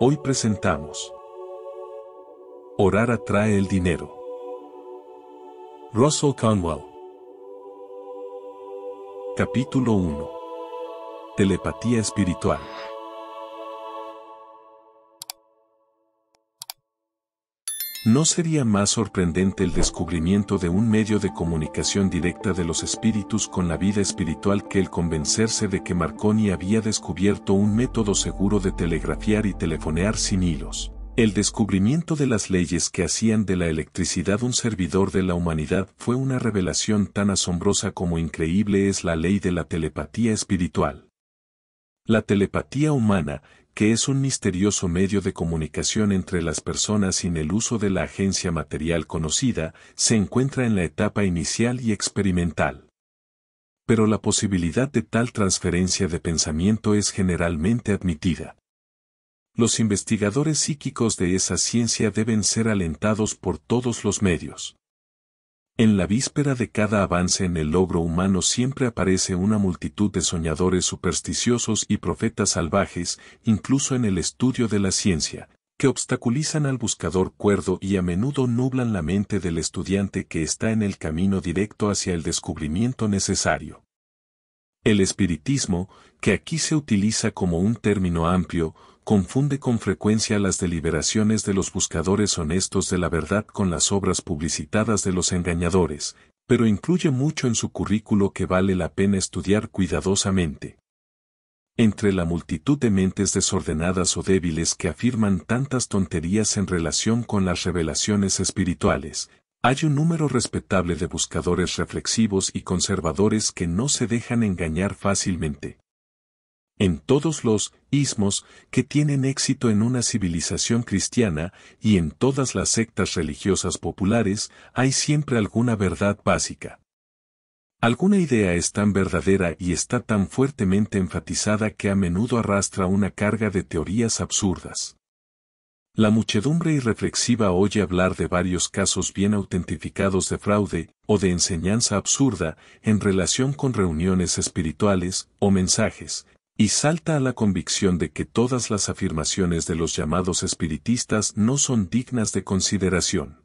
Hoy presentamos. Orar atrae el dinero. Russell Conwell. Capítulo 1. Telepatía espiritual. ¿No sería más sorprendente el descubrimiento de un medio de comunicación directa de los espíritus con la vida espiritual que el convencerse de que Marconi había descubierto un método seguro de telegrafiar y telefonear sin hilos? El descubrimiento de las leyes que hacían de la electricidad un servidor de la humanidad fue una revelación tan asombrosa como increíble es la ley de la telepatía espiritual. La telepatía humana que es un misterioso medio de comunicación entre las personas sin el uso de la agencia material conocida, se encuentra en la etapa inicial y experimental. Pero la posibilidad de tal transferencia de pensamiento es generalmente admitida. Los investigadores psíquicos de esa ciencia deben ser alentados por todos los medios. En la víspera de cada avance en el logro humano siempre aparece una multitud de soñadores supersticiosos y profetas salvajes, incluso en el estudio de la ciencia, que obstaculizan al buscador cuerdo y a menudo nublan la mente del estudiante que está en el camino directo hacia el descubrimiento necesario. El espiritismo, que aquí se utiliza como un término amplio, confunde con frecuencia las deliberaciones de los buscadores honestos de la verdad con las obras publicitadas de los engañadores, pero incluye mucho en su currículo que vale la pena estudiar cuidadosamente. Entre la multitud de mentes desordenadas o débiles que afirman tantas tonterías en relación con las revelaciones espirituales, hay un número respetable de buscadores reflexivos y conservadores que no se dejan engañar fácilmente en todos los ismos que tienen éxito en una civilización cristiana y en todas las sectas religiosas populares hay siempre alguna verdad básica. Alguna idea es tan verdadera y está tan fuertemente enfatizada que a menudo arrastra una carga de teorías absurdas. La muchedumbre irreflexiva oye hablar de varios casos bien autentificados de fraude o de enseñanza absurda en relación con reuniones espirituales o mensajes, y salta a la convicción de que todas las afirmaciones de los llamados espiritistas no son dignas de consideración.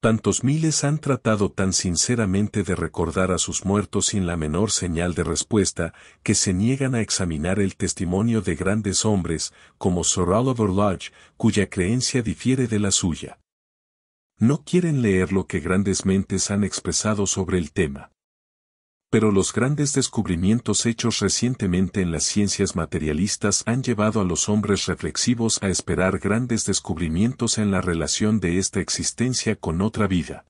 Tantos miles han tratado tan sinceramente de recordar a sus muertos sin la menor señal de respuesta que se niegan a examinar el testimonio de grandes hombres como Sir Oliver Lodge, cuya creencia difiere de la suya. No quieren leer lo que grandes mentes han expresado sobre el tema pero los grandes descubrimientos hechos recientemente en las ciencias materialistas han llevado a los hombres reflexivos a esperar grandes descubrimientos en la relación de esta existencia con otra vida.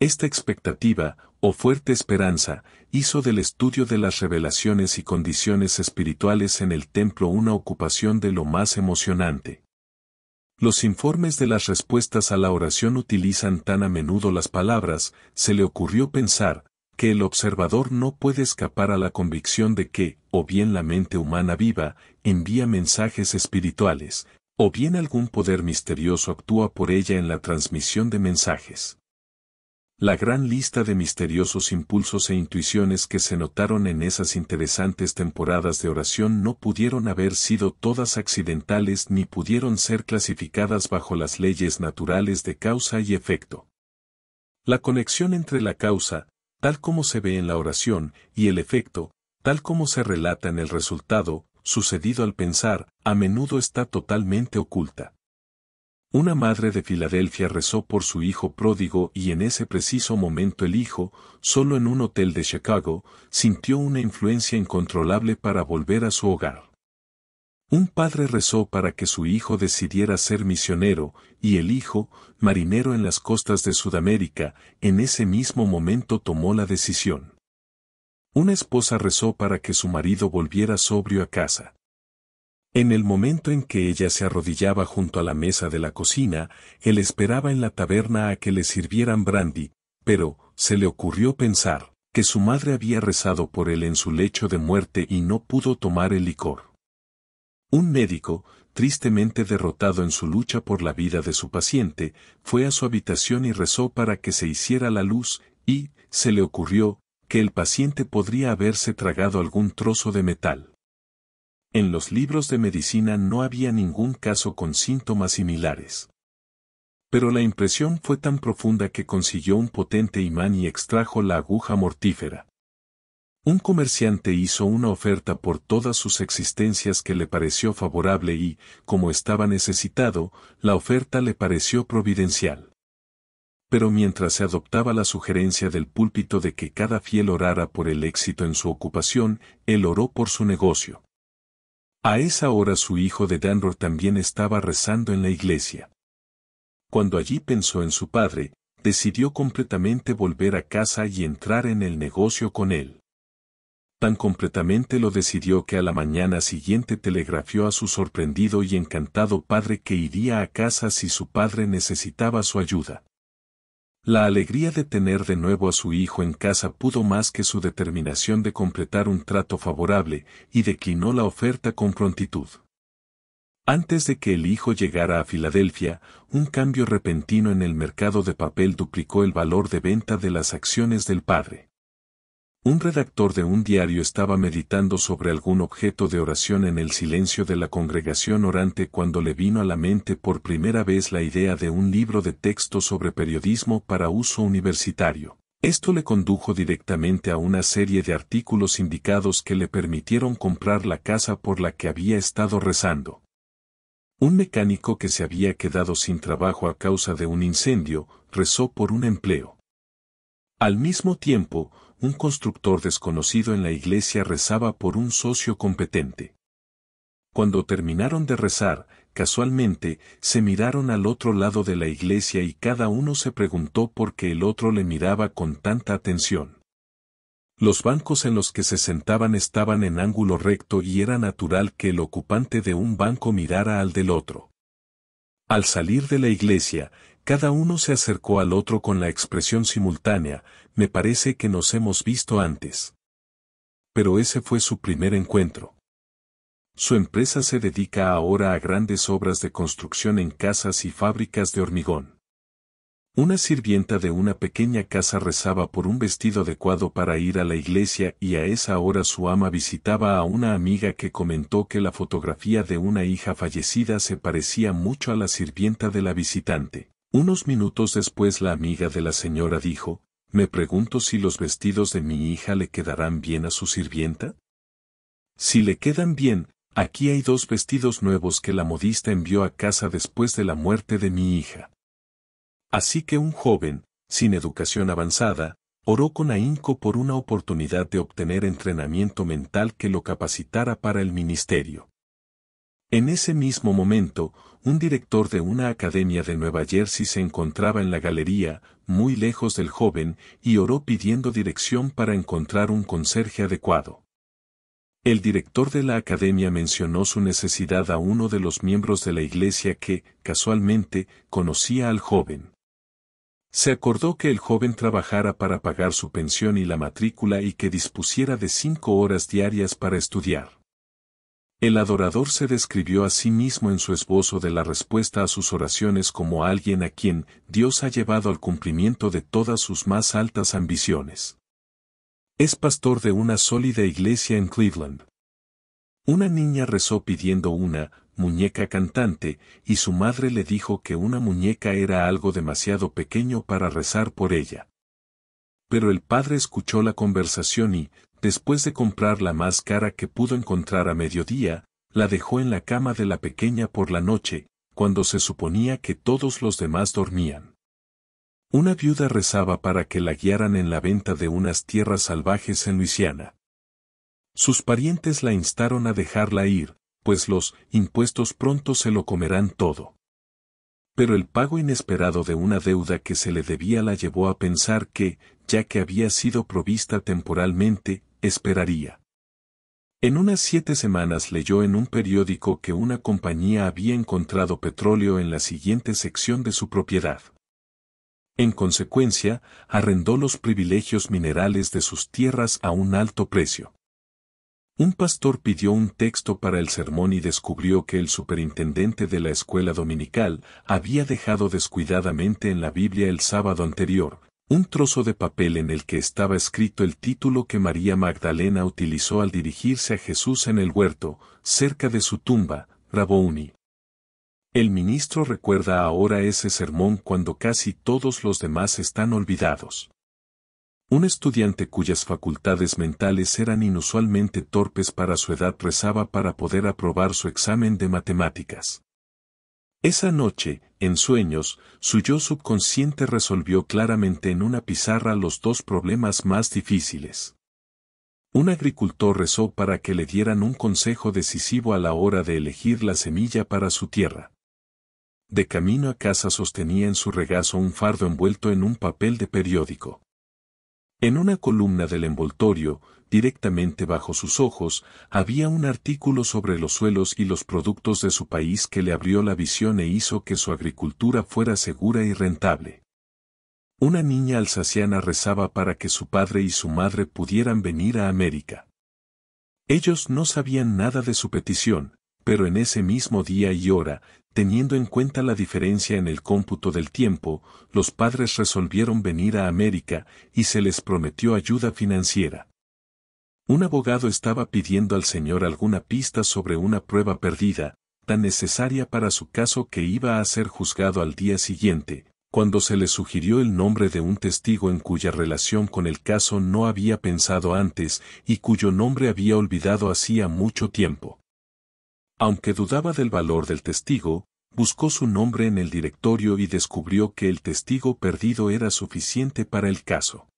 Esta expectativa, o fuerte esperanza, hizo del estudio de las revelaciones y condiciones espirituales en el templo una ocupación de lo más emocionante. Los informes de las respuestas a la oración utilizan tan a menudo las palabras, se le ocurrió pensar, que el observador no puede escapar a la convicción de que, o bien la mente humana viva, envía mensajes espirituales, o bien algún poder misterioso actúa por ella en la transmisión de mensajes. La gran lista de misteriosos impulsos e intuiciones que se notaron en esas interesantes temporadas de oración no pudieron haber sido todas accidentales ni pudieron ser clasificadas bajo las leyes naturales de causa y efecto. La conexión entre la causa, tal como se ve en la oración, y el efecto, tal como se relata en el resultado, sucedido al pensar, a menudo está totalmente oculta. Una madre de Filadelfia rezó por su hijo pródigo y en ese preciso momento el hijo, solo en un hotel de Chicago, sintió una influencia incontrolable para volver a su hogar. Un padre rezó para que su hijo decidiera ser misionero, y el hijo, marinero en las costas de Sudamérica, en ese mismo momento tomó la decisión. Una esposa rezó para que su marido volviera sobrio a casa. En el momento en que ella se arrodillaba junto a la mesa de la cocina, él esperaba en la taberna a que le sirvieran brandy, pero, se le ocurrió pensar, que su madre había rezado por él en su lecho de muerte y no pudo tomar el licor. Un médico, tristemente derrotado en su lucha por la vida de su paciente, fue a su habitación y rezó para que se hiciera la luz, y, se le ocurrió, que el paciente podría haberse tragado algún trozo de metal. En los libros de medicina no había ningún caso con síntomas similares. Pero la impresión fue tan profunda que consiguió un potente imán y extrajo la aguja mortífera. Un comerciante hizo una oferta por todas sus existencias que le pareció favorable y, como estaba necesitado, la oferta le pareció providencial. Pero mientras se adoptaba la sugerencia del púlpito de que cada fiel orara por el éxito en su ocupación, él oró por su negocio. A esa hora su hijo de Danro también estaba rezando en la iglesia. Cuando allí pensó en su padre, decidió completamente volver a casa y entrar en el negocio con él tan completamente lo decidió que a la mañana siguiente telegrafió a su sorprendido y encantado padre que iría a casa si su padre necesitaba su ayuda. La alegría de tener de nuevo a su hijo en casa pudo más que su determinación de completar un trato favorable, y declinó la oferta con prontitud. Antes de que el hijo llegara a Filadelfia, un cambio repentino en el mercado de papel duplicó el valor de venta de las acciones del padre. Un redactor de un diario estaba meditando sobre algún objeto de oración en el silencio de la congregación orante cuando le vino a la mente por primera vez la idea de un libro de texto sobre periodismo para uso universitario. Esto le condujo directamente a una serie de artículos indicados que le permitieron comprar la casa por la que había estado rezando. Un mecánico que se había quedado sin trabajo a causa de un incendio, rezó por un empleo. Al mismo tiempo, un constructor desconocido en la iglesia rezaba por un socio competente. Cuando terminaron de rezar, casualmente, se miraron al otro lado de la iglesia y cada uno se preguntó por qué el otro le miraba con tanta atención. Los bancos en los que se sentaban estaban en ángulo recto y era natural que el ocupante de un banco mirara al del otro. Al salir de la iglesia, cada uno se acercó al otro con la expresión simultánea, me parece que nos hemos visto antes. Pero ese fue su primer encuentro. Su empresa se dedica ahora a grandes obras de construcción en casas y fábricas de hormigón. Una sirvienta de una pequeña casa rezaba por un vestido adecuado para ir a la iglesia y a esa hora su ama visitaba a una amiga que comentó que la fotografía de una hija fallecida se parecía mucho a la sirvienta de la visitante. Unos minutos después la amiga de la señora dijo, me pregunto si los vestidos de mi hija le quedarán bien a su sirvienta. Si le quedan bien, aquí hay dos vestidos nuevos que la modista envió a casa después de la muerte de mi hija. Así que un joven, sin educación avanzada, oró con ahínco por una oportunidad de obtener entrenamiento mental que lo capacitara para el ministerio. En ese mismo momento, un director de una academia de Nueva Jersey se encontraba en la galería, muy lejos del joven, y oró pidiendo dirección para encontrar un conserje adecuado. El director de la academia mencionó su necesidad a uno de los miembros de la iglesia que, casualmente, conocía al joven. Se acordó que el joven trabajara para pagar su pensión y la matrícula y que dispusiera de cinco horas diarias para estudiar. El adorador se describió a sí mismo en su esbozo de la respuesta a sus oraciones como alguien a quien Dios ha llevado al cumplimiento de todas sus más altas ambiciones. Es pastor de una sólida iglesia en Cleveland. Una niña rezó pidiendo una muñeca cantante, y su madre le dijo que una muñeca era algo demasiado pequeño para rezar por ella. Pero el padre escuchó la conversación y, después de comprar la más cara que pudo encontrar a mediodía, la dejó en la cama de la pequeña por la noche, cuando se suponía que todos los demás dormían. Una viuda rezaba para que la guiaran en la venta de unas tierras salvajes en Luisiana. Sus parientes la instaron a dejarla ir, pues los impuestos pronto se lo comerán todo. Pero el pago inesperado de una deuda que se le debía la llevó a pensar que, ya que había sido provista temporalmente, esperaría. En unas siete semanas leyó en un periódico que una compañía había encontrado petróleo en la siguiente sección de su propiedad. En consecuencia, arrendó los privilegios minerales de sus tierras a un alto precio. Un pastor pidió un texto para el sermón y descubrió que el superintendente de la escuela dominical había dejado descuidadamente en la Biblia el sábado anterior, un trozo de papel en el que estaba escrito el título que María Magdalena utilizó al dirigirse a Jesús en el huerto, cerca de su tumba, Rabouni. El ministro recuerda ahora ese sermón cuando casi todos los demás están olvidados. Un estudiante cuyas facultades mentales eran inusualmente torpes para su edad rezaba para poder aprobar su examen de matemáticas. Esa noche, en sueños, su yo subconsciente resolvió claramente en una pizarra los dos problemas más difíciles. Un agricultor rezó para que le dieran un consejo decisivo a la hora de elegir la semilla para su tierra. De camino a casa sostenía en su regazo un fardo envuelto en un papel de periódico. En una columna del envoltorio, directamente bajo sus ojos, había un artículo sobre los suelos y los productos de su país que le abrió la visión e hizo que su agricultura fuera segura y rentable. Una niña alsaciana rezaba para que su padre y su madre pudieran venir a América. Ellos no sabían nada de su petición, pero en ese mismo día y hora, teniendo en cuenta la diferencia en el cómputo del tiempo, los padres resolvieron venir a América y se les prometió ayuda financiera. Un abogado estaba pidiendo al señor alguna pista sobre una prueba perdida, tan necesaria para su caso que iba a ser juzgado al día siguiente, cuando se le sugirió el nombre de un testigo en cuya relación con el caso no había pensado antes y cuyo nombre había olvidado hacía mucho tiempo. Aunque dudaba del valor del testigo, buscó su nombre en el directorio y descubrió que el testigo perdido era suficiente para el caso.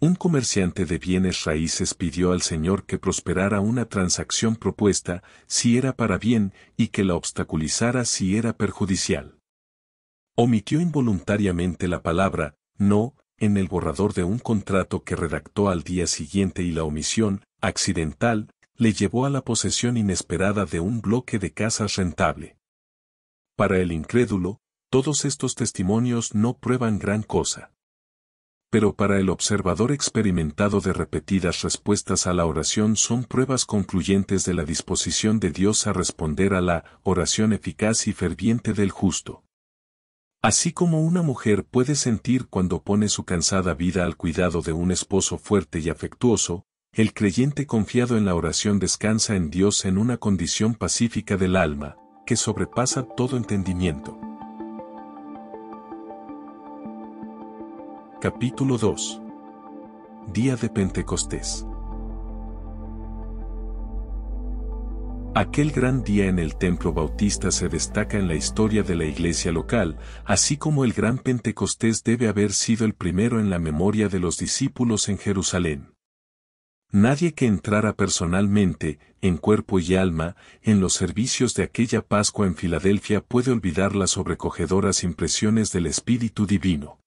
Un comerciante de bienes raíces pidió al Señor que prosperara una transacción propuesta si era para bien y que la obstaculizara si era perjudicial. Omitió involuntariamente la palabra no en el borrador de un contrato que redactó al día siguiente y la omisión, accidental, le llevó a la posesión inesperada de un bloque de casas rentable. Para el incrédulo, todos estos testimonios no prueban gran cosa pero para el observador experimentado de repetidas respuestas a la oración son pruebas concluyentes de la disposición de Dios a responder a la oración eficaz y ferviente del justo. Así como una mujer puede sentir cuando pone su cansada vida al cuidado de un esposo fuerte y afectuoso, el creyente confiado en la oración descansa en Dios en una condición pacífica del alma, que sobrepasa todo entendimiento. Capítulo 2. Día de Pentecostés. Aquel gran día en el templo bautista se destaca en la historia de la iglesia local, así como el gran Pentecostés debe haber sido el primero en la memoria de los discípulos en Jerusalén. Nadie que entrara personalmente, en cuerpo y alma, en los servicios de aquella Pascua en Filadelfia puede olvidar las sobrecogedoras impresiones del Espíritu Divino.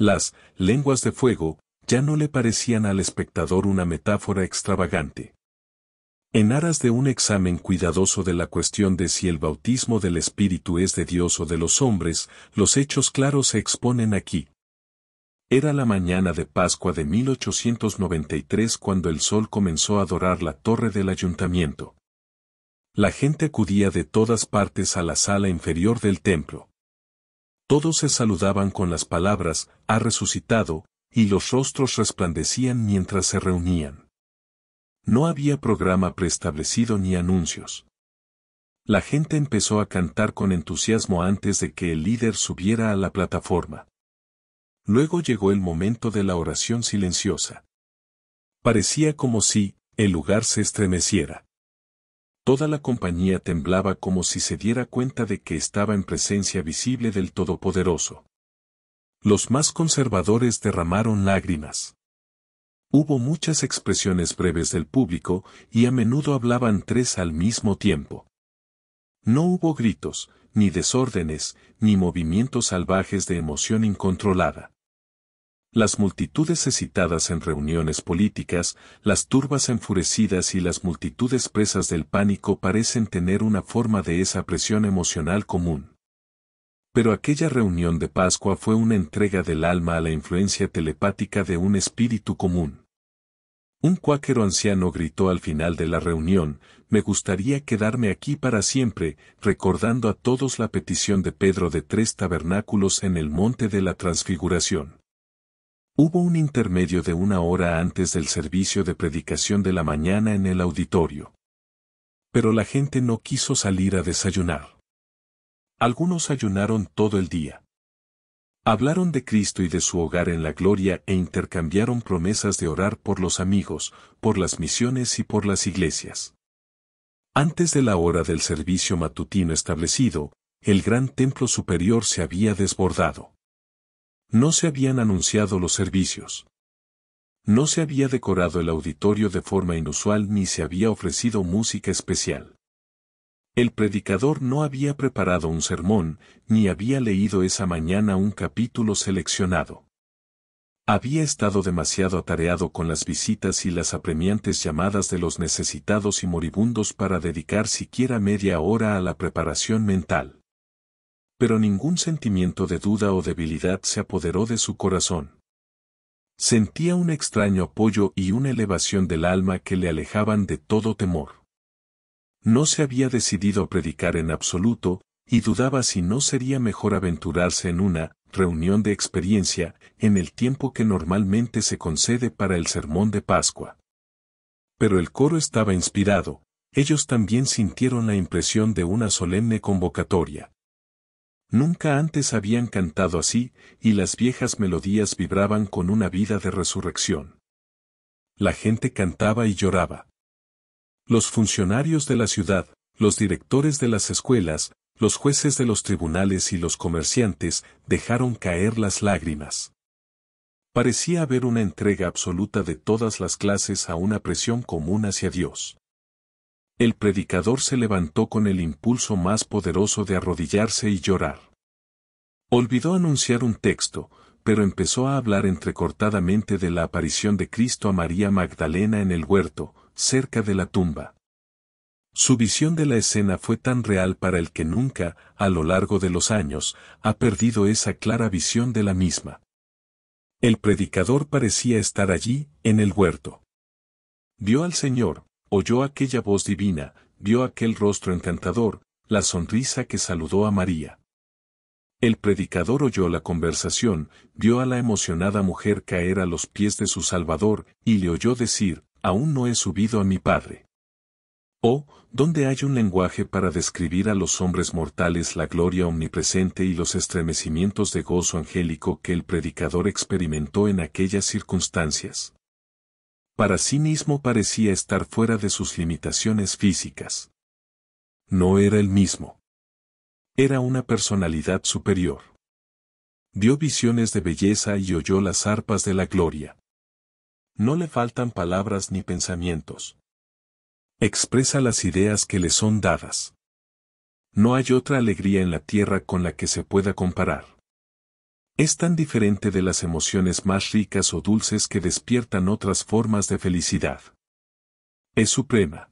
Las lenguas de fuego ya no le parecían al espectador una metáfora extravagante. En aras de un examen cuidadoso de la cuestión de si el bautismo del Espíritu es de Dios o de los hombres, los hechos claros se exponen aquí. Era la mañana de Pascua de 1893 cuando el sol comenzó a dorar la torre del ayuntamiento. La gente acudía de todas partes a la sala inferior del templo. Todos se saludaban con las palabras, ha resucitado, y los rostros resplandecían mientras se reunían. No había programa preestablecido ni anuncios. La gente empezó a cantar con entusiasmo antes de que el líder subiera a la plataforma. Luego llegó el momento de la oración silenciosa. Parecía como si el lugar se estremeciera. Toda la compañía temblaba como si se diera cuenta de que estaba en presencia visible del Todopoderoso. Los más conservadores derramaron lágrimas. Hubo muchas expresiones breves del público y a menudo hablaban tres al mismo tiempo. No hubo gritos, ni desórdenes, ni movimientos salvajes de emoción incontrolada. Las multitudes excitadas en reuniones políticas, las turbas enfurecidas y las multitudes presas del pánico parecen tener una forma de esa presión emocional común. Pero aquella reunión de Pascua fue una entrega del alma a la influencia telepática de un espíritu común. Un cuáquero anciano gritó al final de la reunión, me gustaría quedarme aquí para siempre, recordando a todos la petición de Pedro de tres tabernáculos en el monte de la transfiguración. Hubo un intermedio de una hora antes del servicio de predicación de la mañana en el auditorio. Pero la gente no quiso salir a desayunar. Algunos ayunaron todo el día. Hablaron de Cristo y de su hogar en la gloria e intercambiaron promesas de orar por los amigos, por las misiones y por las iglesias. Antes de la hora del servicio matutino establecido, el gran templo superior se había desbordado. No se habían anunciado los servicios. No se había decorado el auditorio de forma inusual ni se había ofrecido música especial. El predicador no había preparado un sermón, ni había leído esa mañana un capítulo seleccionado. Había estado demasiado atareado con las visitas y las apremiantes llamadas de los necesitados y moribundos para dedicar siquiera media hora a la preparación mental pero ningún sentimiento de duda o debilidad se apoderó de su corazón. Sentía un extraño apoyo y una elevación del alma que le alejaban de todo temor. No se había decidido a predicar en absoluto, y dudaba si no sería mejor aventurarse en una reunión de experiencia en el tiempo que normalmente se concede para el sermón de Pascua. Pero el coro estaba inspirado, ellos también sintieron la impresión de una solemne convocatoria. Nunca antes habían cantado así, y las viejas melodías vibraban con una vida de resurrección. La gente cantaba y lloraba. Los funcionarios de la ciudad, los directores de las escuelas, los jueces de los tribunales y los comerciantes dejaron caer las lágrimas. Parecía haber una entrega absoluta de todas las clases a una presión común hacia Dios. El predicador se levantó con el impulso más poderoso de arrodillarse y llorar. Olvidó anunciar un texto, pero empezó a hablar entrecortadamente de la aparición de Cristo a María Magdalena en el huerto, cerca de la tumba. Su visión de la escena fue tan real para el que nunca, a lo largo de los años, ha perdido esa clara visión de la misma. El predicador parecía estar allí, en el huerto. Vio al Señor, oyó aquella voz divina, vio aquel rostro encantador, la sonrisa que saludó a María. El predicador oyó la conversación, vio a la emocionada mujer caer a los pies de su Salvador, y le oyó decir, aún no he subido a mi Padre. Oh, ¿dónde hay un lenguaje para describir a los hombres mortales la gloria omnipresente y los estremecimientos de gozo angélico que el predicador experimentó en aquellas circunstancias? para sí mismo parecía estar fuera de sus limitaciones físicas. No era el mismo. Era una personalidad superior. Dio visiones de belleza y oyó las arpas de la gloria. No le faltan palabras ni pensamientos. Expresa las ideas que le son dadas. No hay otra alegría en la tierra con la que se pueda comparar es tan diferente de las emociones más ricas o dulces que despiertan otras formas de felicidad. Es suprema.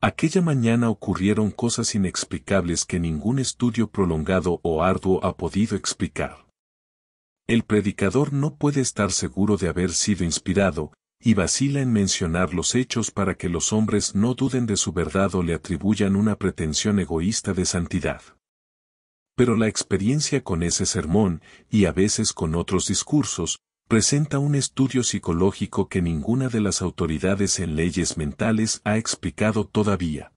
Aquella mañana ocurrieron cosas inexplicables que ningún estudio prolongado o arduo ha podido explicar. El predicador no puede estar seguro de haber sido inspirado, y vacila en mencionar los hechos para que los hombres no duden de su verdad o le atribuyan una pretensión egoísta de santidad pero la experiencia con ese sermón, y a veces con otros discursos, presenta un estudio psicológico que ninguna de las autoridades en leyes mentales ha explicado todavía.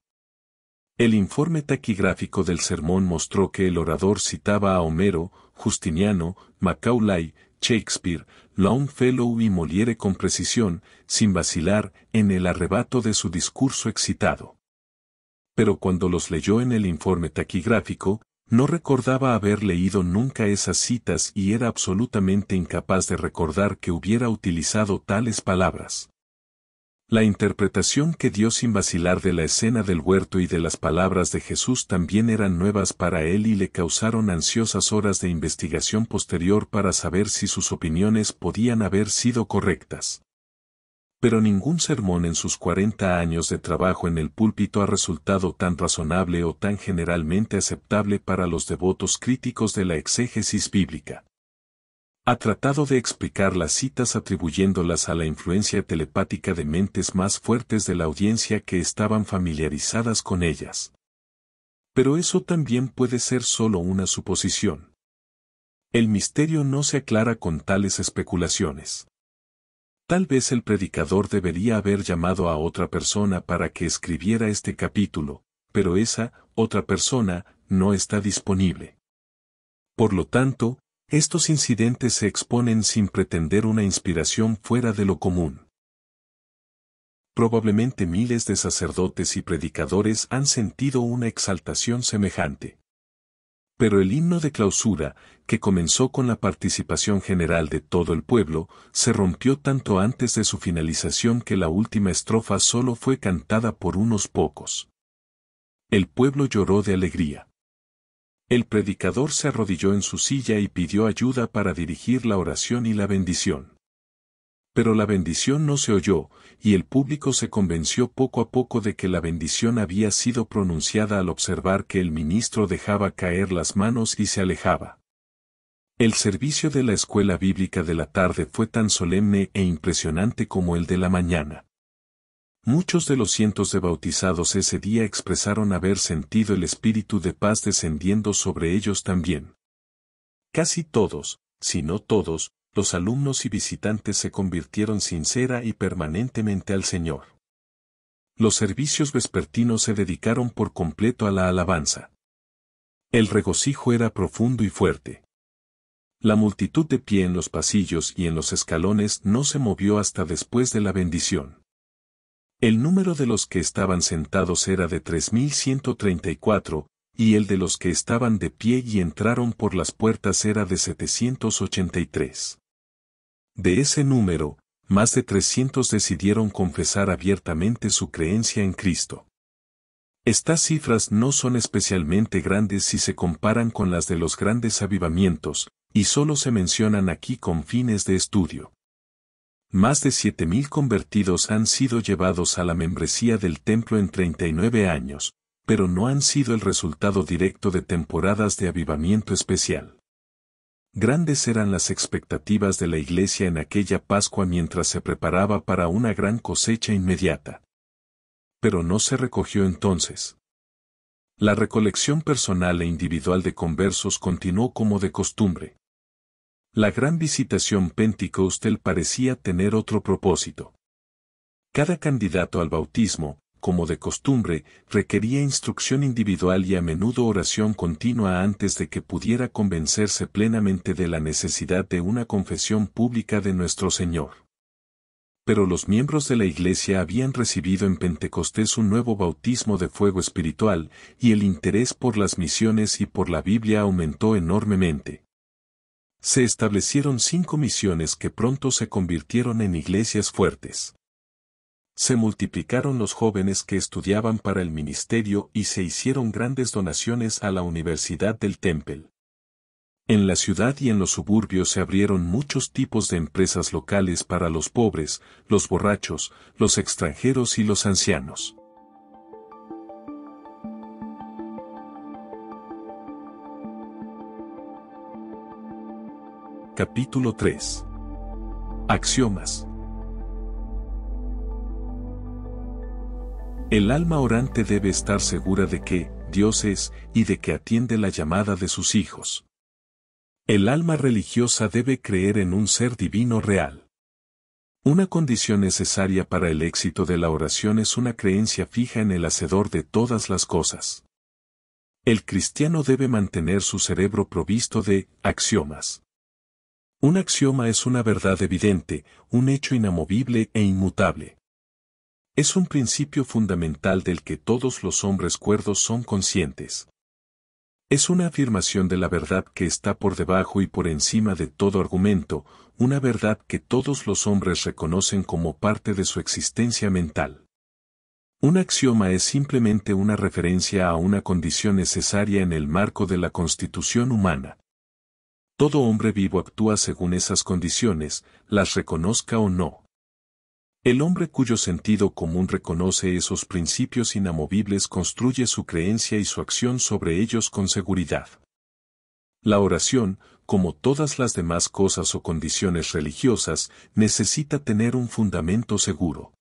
El informe taquigráfico del sermón mostró que el orador citaba a Homero, Justiniano, Macaulay, Shakespeare, Longfellow y Moliere con precisión, sin vacilar, en el arrebato de su discurso excitado. Pero cuando los leyó en el informe taquigráfico, no recordaba haber leído nunca esas citas y era absolutamente incapaz de recordar que hubiera utilizado tales palabras. La interpretación que dio sin vacilar de la escena del huerto y de las palabras de Jesús también eran nuevas para él y le causaron ansiosas horas de investigación posterior para saber si sus opiniones podían haber sido correctas pero ningún sermón en sus 40 años de trabajo en el púlpito ha resultado tan razonable o tan generalmente aceptable para los devotos críticos de la exégesis bíblica. Ha tratado de explicar las citas atribuyéndolas a la influencia telepática de mentes más fuertes de la audiencia que estaban familiarizadas con ellas. Pero eso también puede ser solo una suposición. El misterio no se aclara con tales especulaciones. Tal vez el predicador debería haber llamado a otra persona para que escribiera este capítulo, pero esa otra persona no está disponible. Por lo tanto, estos incidentes se exponen sin pretender una inspiración fuera de lo común. Probablemente miles de sacerdotes y predicadores han sentido una exaltación semejante. Pero el himno de clausura, que comenzó con la participación general de todo el pueblo, se rompió tanto antes de su finalización que la última estrofa solo fue cantada por unos pocos. El pueblo lloró de alegría. El predicador se arrodilló en su silla y pidió ayuda para dirigir la oración y la bendición. Pero la bendición no se oyó, y el público se convenció poco a poco de que la bendición había sido pronunciada al observar que el ministro dejaba caer las manos y se alejaba. El servicio de la escuela bíblica de la tarde fue tan solemne e impresionante como el de la mañana. Muchos de los cientos de bautizados ese día expresaron haber sentido el espíritu de paz descendiendo sobre ellos también. Casi todos, si no todos, los alumnos y visitantes se convirtieron sincera y permanentemente al Señor. Los servicios vespertinos se dedicaron por completo a la alabanza. El regocijo era profundo y fuerte. La multitud de pie en los pasillos y en los escalones no se movió hasta después de la bendición. El número de los que estaban sentados era de 3.134, y el de los que estaban de pie y entraron por las puertas era de 783. De ese número, más de 300 decidieron confesar abiertamente su creencia en Cristo. Estas cifras no son especialmente grandes si se comparan con las de los grandes avivamientos, y solo se mencionan aquí con fines de estudio. Más de 7.000 convertidos han sido llevados a la membresía del templo en 39 años, pero no han sido el resultado directo de temporadas de avivamiento especial. Grandes eran las expectativas de la iglesia en aquella Pascua mientras se preparaba para una gran cosecha inmediata. Pero no se recogió entonces. La recolección personal e individual de conversos continuó como de costumbre. La gran visitación pentecostal parecía tener otro propósito. Cada candidato al bautismo, como de costumbre, requería instrucción individual y a menudo oración continua antes de que pudiera convencerse plenamente de la necesidad de una confesión pública de nuestro Señor. Pero los miembros de la Iglesia habían recibido en Pentecostés un nuevo bautismo de fuego espiritual, y el interés por las misiones y por la Biblia aumentó enormemente. Se establecieron cinco misiones que pronto se convirtieron en iglesias fuertes. Se multiplicaron los jóvenes que estudiaban para el ministerio y se hicieron grandes donaciones a la Universidad del Temple. En la ciudad y en los suburbios se abrieron muchos tipos de empresas locales para los pobres, los borrachos, los extranjeros y los ancianos. Capítulo 3. Axiomas. El alma orante debe estar segura de que Dios es y de que atiende la llamada de sus hijos. El alma religiosa debe creer en un ser divino real. Una condición necesaria para el éxito de la oración es una creencia fija en el hacedor de todas las cosas. El cristiano debe mantener su cerebro provisto de axiomas. Un axioma es una verdad evidente, un hecho inamovible e inmutable. Es un principio fundamental del que todos los hombres cuerdos son conscientes. Es una afirmación de la verdad que está por debajo y por encima de todo argumento, una verdad que todos los hombres reconocen como parte de su existencia mental. Un axioma es simplemente una referencia a una condición necesaria en el marco de la constitución humana. Todo hombre vivo actúa según esas condiciones, las reconozca o no. El hombre cuyo sentido común reconoce esos principios inamovibles construye su creencia y su acción sobre ellos con seguridad. La oración, como todas las demás cosas o condiciones religiosas, necesita tener un fundamento seguro.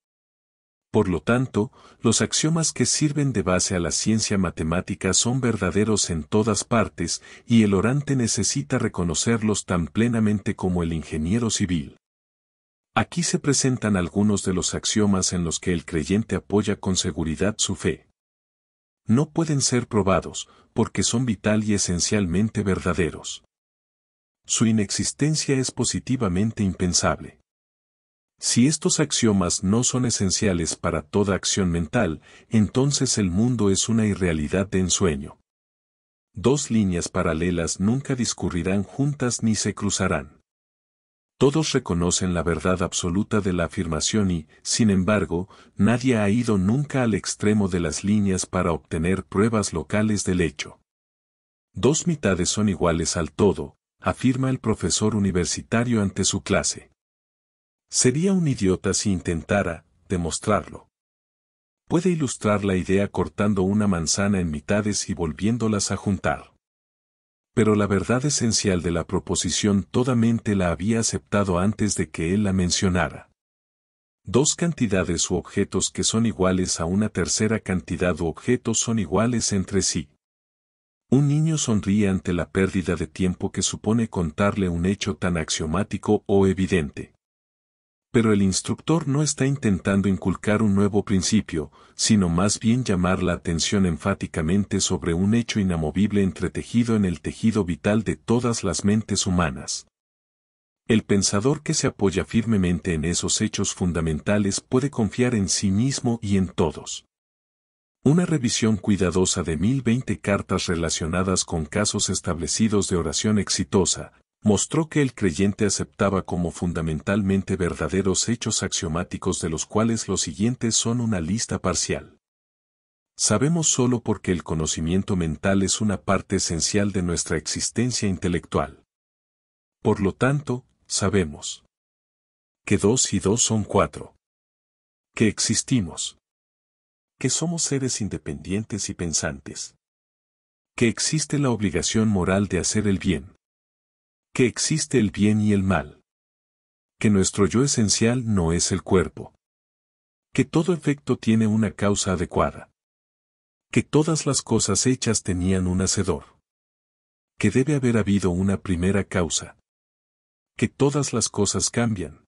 Por lo tanto, los axiomas que sirven de base a la ciencia matemática son verdaderos en todas partes y el orante necesita reconocerlos tan plenamente como el ingeniero civil. Aquí se presentan algunos de los axiomas en los que el creyente apoya con seguridad su fe. No pueden ser probados, porque son vital y esencialmente verdaderos. Su inexistencia es positivamente impensable. Si estos axiomas no son esenciales para toda acción mental, entonces el mundo es una irrealidad de ensueño. Dos líneas paralelas nunca discurrirán juntas ni se cruzarán. Todos reconocen la verdad absoluta de la afirmación y, sin embargo, nadie ha ido nunca al extremo de las líneas para obtener pruebas locales del hecho. Dos mitades son iguales al todo, afirma el profesor universitario ante su clase. Sería un idiota si intentara demostrarlo. Puede ilustrar la idea cortando una manzana en mitades y volviéndolas a juntar pero la verdad esencial de la proposición toda mente la había aceptado antes de que él la mencionara. Dos cantidades u objetos que son iguales a una tercera cantidad u objetos son iguales entre sí. Un niño sonríe ante la pérdida de tiempo que supone contarle un hecho tan axiomático o evidente. Pero el instructor no está intentando inculcar un nuevo principio, sino más bien llamar la atención enfáticamente sobre un hecho inamovible entretejido en el tejido vital de todas las mentes humanas. El pensador que se apoya firmemente en esos hechos fundamentales puede confiar en sí mismo y en todos. Una revisión cuidadosa de 1020 cartas relacionadas con casos establecidos de oración exitosa, mostró que el creyente aceptaba como fundamentalmente verdaderos hechos axiomáticos de los cuales los siguientes son una lista parcial. Sabemos solo porque el conocimiento mental es una parte esencial de nuestra existencia intelectual. Por lo tanto, sabemos que dos y dos son cuatro. Que existimos. Que somos seres independientes y pensantes. Que existe la obligación moral de hacer el bien que existe el bien y el mal. Que nuestro yo esencial no es el cuerpo. Que todo efecto tiene una causa adecuada. Que todas las cosas hechas tenían un hacedor. Que debe haber habido una primera causa. Que todas las cosas cambian.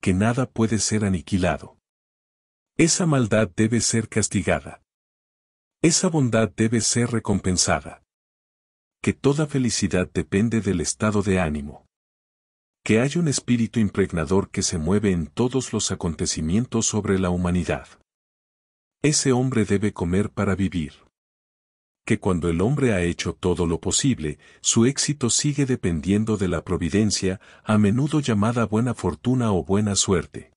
Que nada puede ser aniquilado. Esa maldad debe ser castigada. Esa bondad debe ser recompensada que toda felicidad depende del estado de ánimo. Que hay un espíritu impregnador que se mueve en todos los acontecimientos sobre la humanidad. Ese hombre debe comer para vivir. Que cuando el hombre ha hecho todo lo posible, su éxito sigue dependiendo de la providencia, a menudo llamada buena fortuna o buena suerte.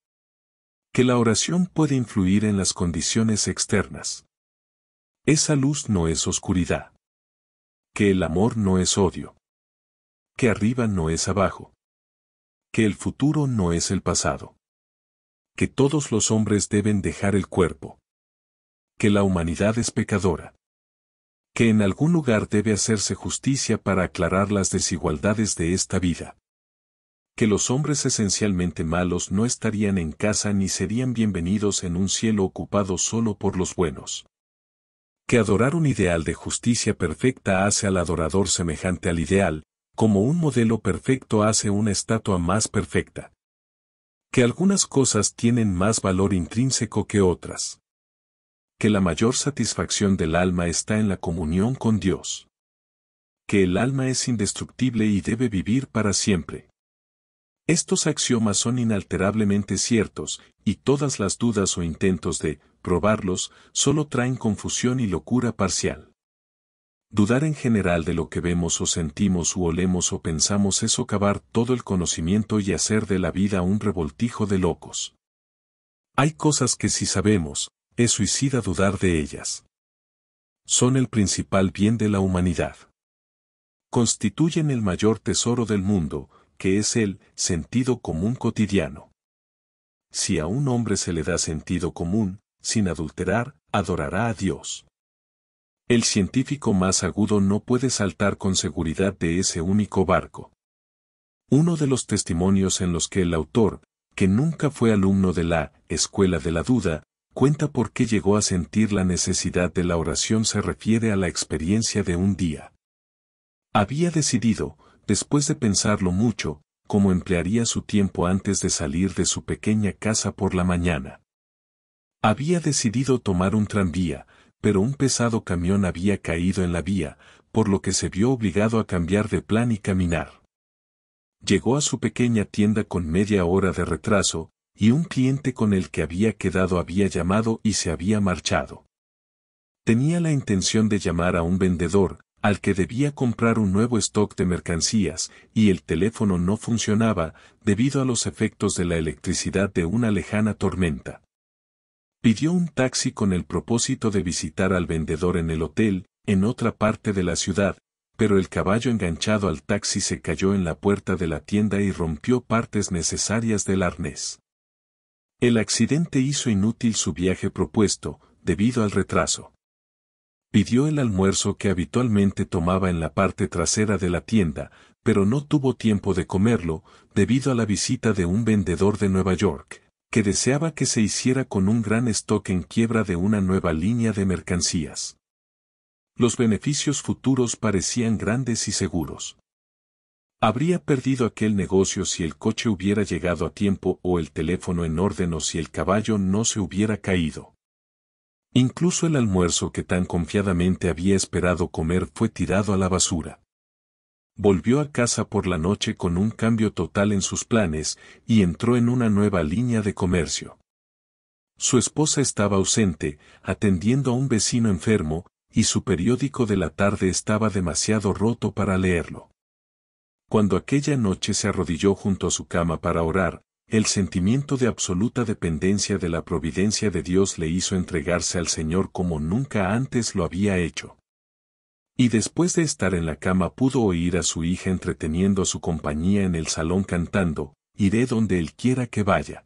Que la oración puede influir en las condiciones externas. Esa luz no es oscuridad. Que el amor no es odio. Que arriba no es abajo. Que el futuro no es el pasado. Que todos los hombres deben dejar el cuerpo. Que la humanidad es pecadora. Que en algún lugar debe hacerse justicia para aclarar las desigualdades de esta vida que los hombres esencialmente malos no estarían en casa ni serían bienvenidos en un cielo ocupado solo por los buenos que adorar un ideal de justicia perfecta hace al adorador semejante al ideal, como un modelo perfecto hace una estatua más perfecta. Que algunas cosas tienen más valor intrínseco que otras. Que la mayor satisfacción del alma está en la comunión con Dios. Que el alma es indestructible y debe vivir para siempre. Estos axiomas son inalterablemente ciertos, y todas las dudas o intentos de probarlos, solo traen confusión y locura parcial. Dudar en general de lo que vemos o sentimos o olemos o pensamos es socavar todo el conocimiento y hacer de la vida un revoltijo de locos. Hay cosas que si sabemos, es suicida dudar de ellas. Son el principal bien de la humanidad. Constituyen el mayor tesoro del mundo, que es el sentido común cotidiano. Si a un hombre se le da sentido común, sin adulterar, adorará a Dios. El científico más agudo no puede saltar con seguridad de ese único barco. Uno de los testimonios en los que el autor, que nunca fue alumno de la escuela de la duda, cuenta por qué llegó a sentir la necesidad de la oración se refiere a la experiencia de un día. Había decidido, después de pensarlo mucho, cómo emplearía su tiempo antes de salir de su pequeña casa por la mañana. Había decidido tomar un tranvía, pero un pesado camión había caído en la vía, por lo que se vio obligado a cambiar de plan y caminar. Llegó a su pequeña tienda con media hora de retraso, y un cliente con el que había quedado había llamado y se había marchado. Tenía la intención de llamar a un vendedor, al que debía comprar un nuevo stock de mercancías, y el teléfono no funcionaba, debido a los efectos de la electricidad de una lejana tormenta. Pidió un taxi con el propósito de visitar al vendedor en el hotel, en otra parte de la ciudad, pero el caballo enganchado al taxi se cayó en la puerta de la tienda y rompió partes necesarias del arnés. El accidente hizo inútil su viaje propuesto, debido al retraso. Pidió el almuerzo que habitualmente tomaba en la parte trasera de la tienda, pero no tuvo tiempo de comerlo, debido a la visita de un vendedor de Nueva York, que deseaba que se hiciera con un gran stock en quiebra de una nueva línea de mercancías. Los beneficios futuros parecían grandes y seguros. Habría perdido aquel negocio si el coche hubiera llegado a tiempo o el teléfono en orden o si el caballo no se hubiera caído. Incluso el almuerzo que tan confiadamente había esperado comer fue tirado a la basura volvió a casa por la noche con un cambio total en sus planes y entró en una nueva línea de comercio. Su esposa estaba ausente, atendiendo a un vecino enfermo, y su periódico de la tarde estaba demasiado roto para leerlo. Cuando aquella noche se arrodilló junto a su cama para orar, el sentimiento de absoluta dependencia de la providencia de Dios le hizo entregarse al Señor como nunca antes lo había hecho. Y después de estar en la cama pudo oír a su hija entreteniendo a su compañía en el salón cantando, Iré donde él quiera que vaya.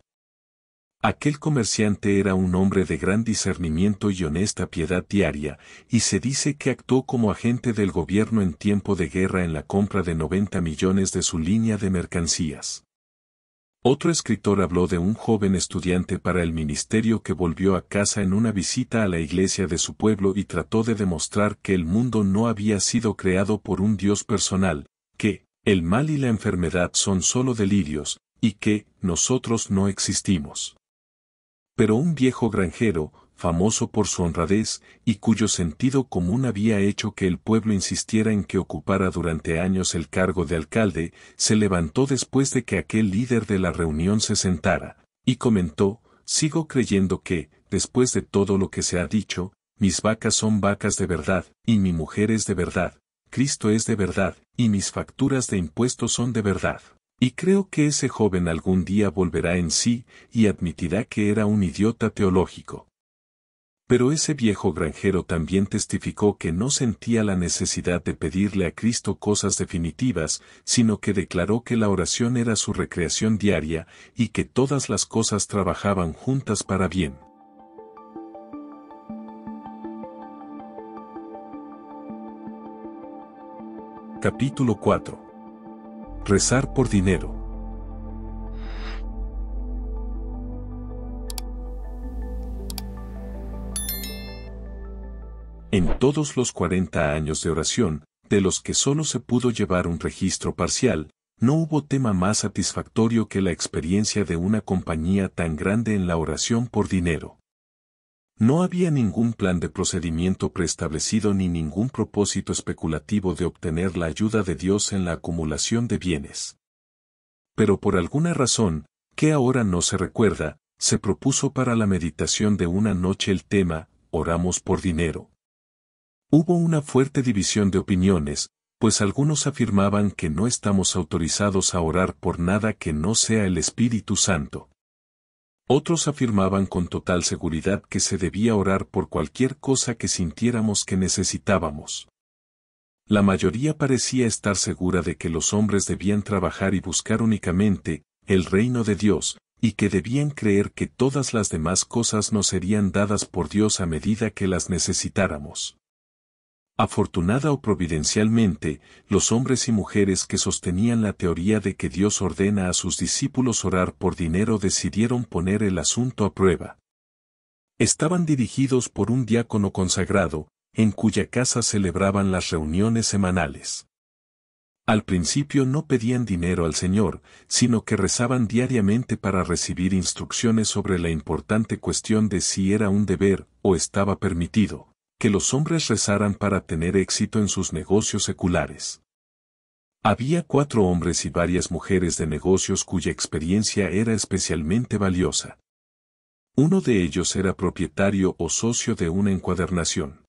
Aquel comerciante era un hombre de gran discernimiento y honesta piedad diaria, y se dice que actuó como agente del gobierno en tiempo de guerra en la compra de 90 millones de su línea de mercancías. Otro escritor habló de un joven estudiante para el ministerio que volvió a casa en una visita a la iglesia de su pueblo y trató de demostrar que el mundo no había sido creado por un Dios personal, que el mal y la enfermedad son solo delirios, y que nosotros no existimos. Pero un viejo granjero, famoso por su honradez, y cuyo sentido común había hecho que el pueblo insistiera en que ocupara durante años el cargo de alcalde, se levantó después de que aquel líder de la reunión se sentara, y comentó, sigo creyendo que, después de todo lo que se ha dicho, mis vacas son vacas de verdad, y mi mujer es de verdad, Cristo es de verdad, y mis facturas de impuestos son de verdad. Y creo que ese joven algún día volverá en sí y admitirá que era un idiota teológico. Pero ese viejo granjero también testificó que no sentía la necesidad de pedirle a Cristo cosas definitivas, sino que declaró que la oración era su recreación diaria y que todas las cosas trabajaban juntas para bien. Capítulo 4. Rezar por dinero. en todos los 40 años de oración, de los que solo se pudo llevar un registro parcial, no hubo tema más satisfactorio que la experiencia de una compañía tan grande en la oración por dinero. No había ningún plan de procedimiento preestablecido ni ningún propósito especulativo de obtener la ayuda de Dios en la acumulación de bienes. Pero por alguna razón, que ahora no se recuerda, se propuso para la meditación de una noche el tema, oramos por dinero. Hubo una fuerte división de opiniones, pues algunos afirmaban que no estamos autorizados a orar por nada que no sea el Espíritu Santo. Otros afirmaban con total seguridad que se debía orar por cualquier cosa que sintiéramos que necesitábamos. La mayoría parecía estar segura de que los hombres debían trabajar y buscar únicamente el reino de Dios, y que debían creer que todas las demás cosas nos serían dadas por Dios a medida que las necesitáramos. Afortunada o providencialmente, los hombres y mujeres que sostenían la teoría de que Dios ordena a sus discípulos orar por dinero decidieron poner el asunto a prueba. Estaban dirigidos por un diácono consagrado, en cuya casa celebraban las reuniones semanales. Al principio no pedían dinero al Señor, sino que rezaban diariamente para recibir instrucciones sobre la importante cuestión de si era un deber o estaba permitido que los hombres rezaran para tener éxito en sus negocios seculares. Había cuatro hombres y varias mujeres de negocios cuya experiencia era especialmente valiosa. Uno de ellos era propietario o socio de una encuadernación.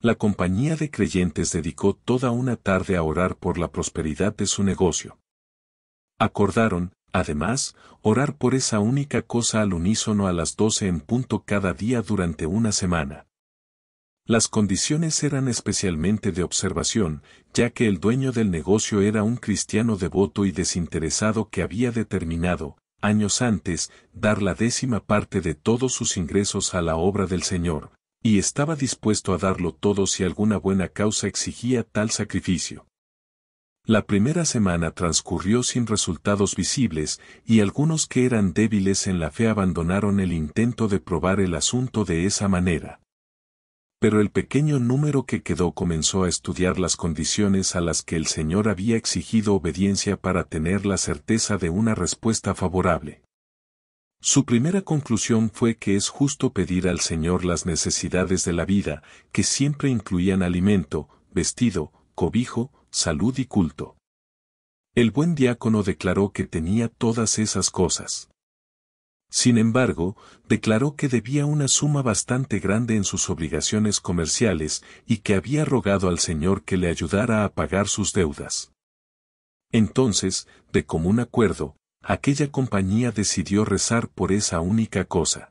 La compañía de creyentes dedicó toda una tarde a orar por la prosperidad de su negocio. Acordaron, además, orar por esa única cosa al unísono a las doce en punto cada día durante una semana. Las condiciones eran especialmente de observación, ya que el dueño del negocio era un cristiano devoto y desinteresado que había determinado, años antes, dar la décima parte de todos sus ingresos a la obra del Señor, y estaba dispuesto a darlo todo si alguna buena causa exigía tal sacrificio. La primera semana transcurrió sin resultados visibles, y algunos que eran débiles en la fe abandonaron el intento de probar el asunto de esa manera pero el pequeño número que quedó comenzó a estudiar las condiciones a las que el Señor había exigido obediencia para tener la certeza de una respuesta favorable. Su primera conclusión fue que es justo pedir al Señor las necesidades de la vida, que siempre incluían alimento, vestido, cobijo, salud y culto. El buen diácono declaró que tenía todas esas cosas. Sin embargo, declaró que debía una suma bastante grande en sus obligaciones comerciales y que había rogado al Señor que le ayudara a pagar sus deudas. Entonces, de común acuerdo, aquella compañía decidió rezar por esa única cosa.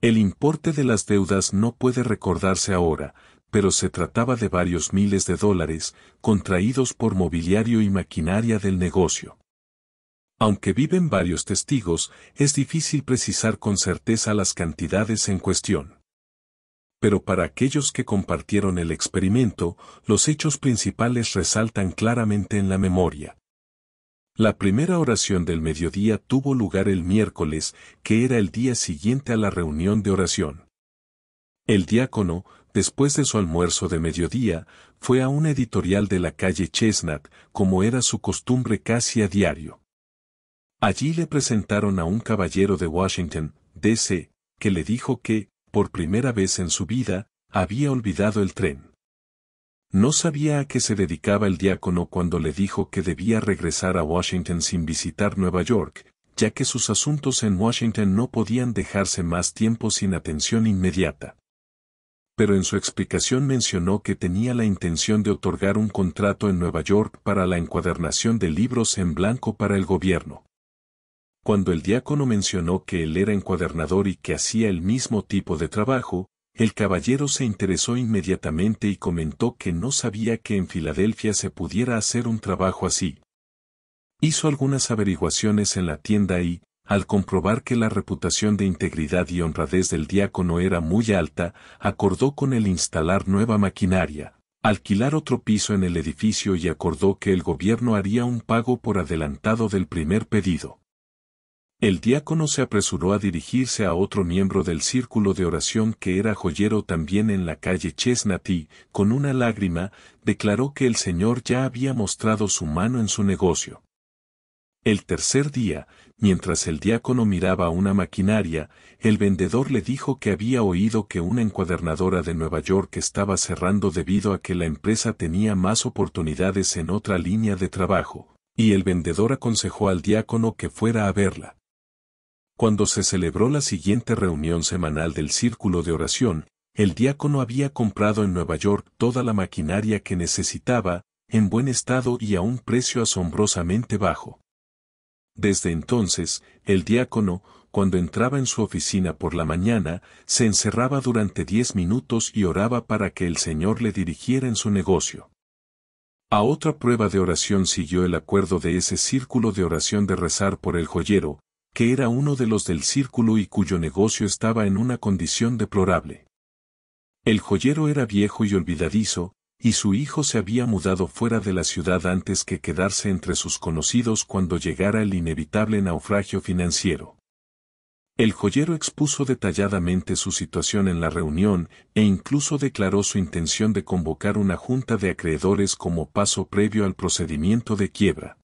El importe de las deudas no puede recordarse ahora, pero se trataba de varios miles de dólares, contraídos por mobiliario y maquinaria del negocio. Aunque viven varios testigos, es difícil precisar con certeza las cantidades en cuestión. Pero para aquellos que compartieron el experimento, los hechos principales resaltan claramente en la memoria. La primera oración del mediodía tuvo lugar el miércoles, que era el día siguiente a la reunión de oración. El diácono, después de su almuerzo de mediodía, fue a un editorial de la calle Chesnat, como era su costumbre casi a diario. Allí le presentaron a un caballero de Washington, D.C., que le dijo que, por primera vez en su vida, había olvidado el tren. No sabía a qué se dedicaba el diácono cuando le dijo que debía regresar a Washington sin visitar Nueva York, ya que sus asuntos en Washington no podían dejarse más tiempo sin atención inmediata. Pero en su explicación mencionó que tenía la intención de otorgar un contrato en Nueva York para la encuadernación de libros en blanco para el gobierno. Cuando el diácono mencionó que él era encuadernador y que hacía el mismo tipo de trabajo, el caballero se interesó inmediatamente y comentó que no sabía que en Filadelfia se pudiera hacer un trabajo así. Hizo algunas averiguaciones en la tienda y, al comprobar que la reputación de integridad y honradez del diácono era muy alta, acordó con el instalar nueva maquinaria, alquilar otro piso en el edificio y acordó que el gobierno haría un pago por adelantado del primer pedido. El diácono se apresuró a dirigirse a otro miembro del círculo de oración que era joyero también en la calle Chesnati. con una lágrima, declaró que el Señor ya había mostrado su mano en su negocio. El tercer día, mientras el diácono miraba una maquinaria, el vendedor le dijo que había oído que una encuadernadora de Nueva York estaba cerrando debido a que la empresa tenía más oportunidades en otra línea de trabajo, y el vendedor aconsejó al diácono que fuera a verla. Cuando se celebró la siguiente reunión semanal del Círculo de Oración, el diácono había comprado en Nueva York toda la maquinaria que necesitaba, en buen estado y a un precio asombrosamente bajo. Desde entonces, el diácono, cuando entraba en su oficina por la mañana, se encerraba durante diez minutos y oraba para que el Señor le dirigiera en su negocio. A otra prueba de oración siguió el acuerdo de ese círculo de oración de rezar por el joyero, que era uno de los del círculo y cuyo negocio estaba en una condición deplorable. El joyero era viejo y olvidadizo, y su hijo se había mudado fuera de la ciudad antes que quedarse entre sus conocidos cuando llegara el inevitable naufragio financiero. El joyero expuso detalladamente su situación en la reunión e incluso declaró su intención de convocar una junta de acreedores como paso previo al procedimiento de quiebra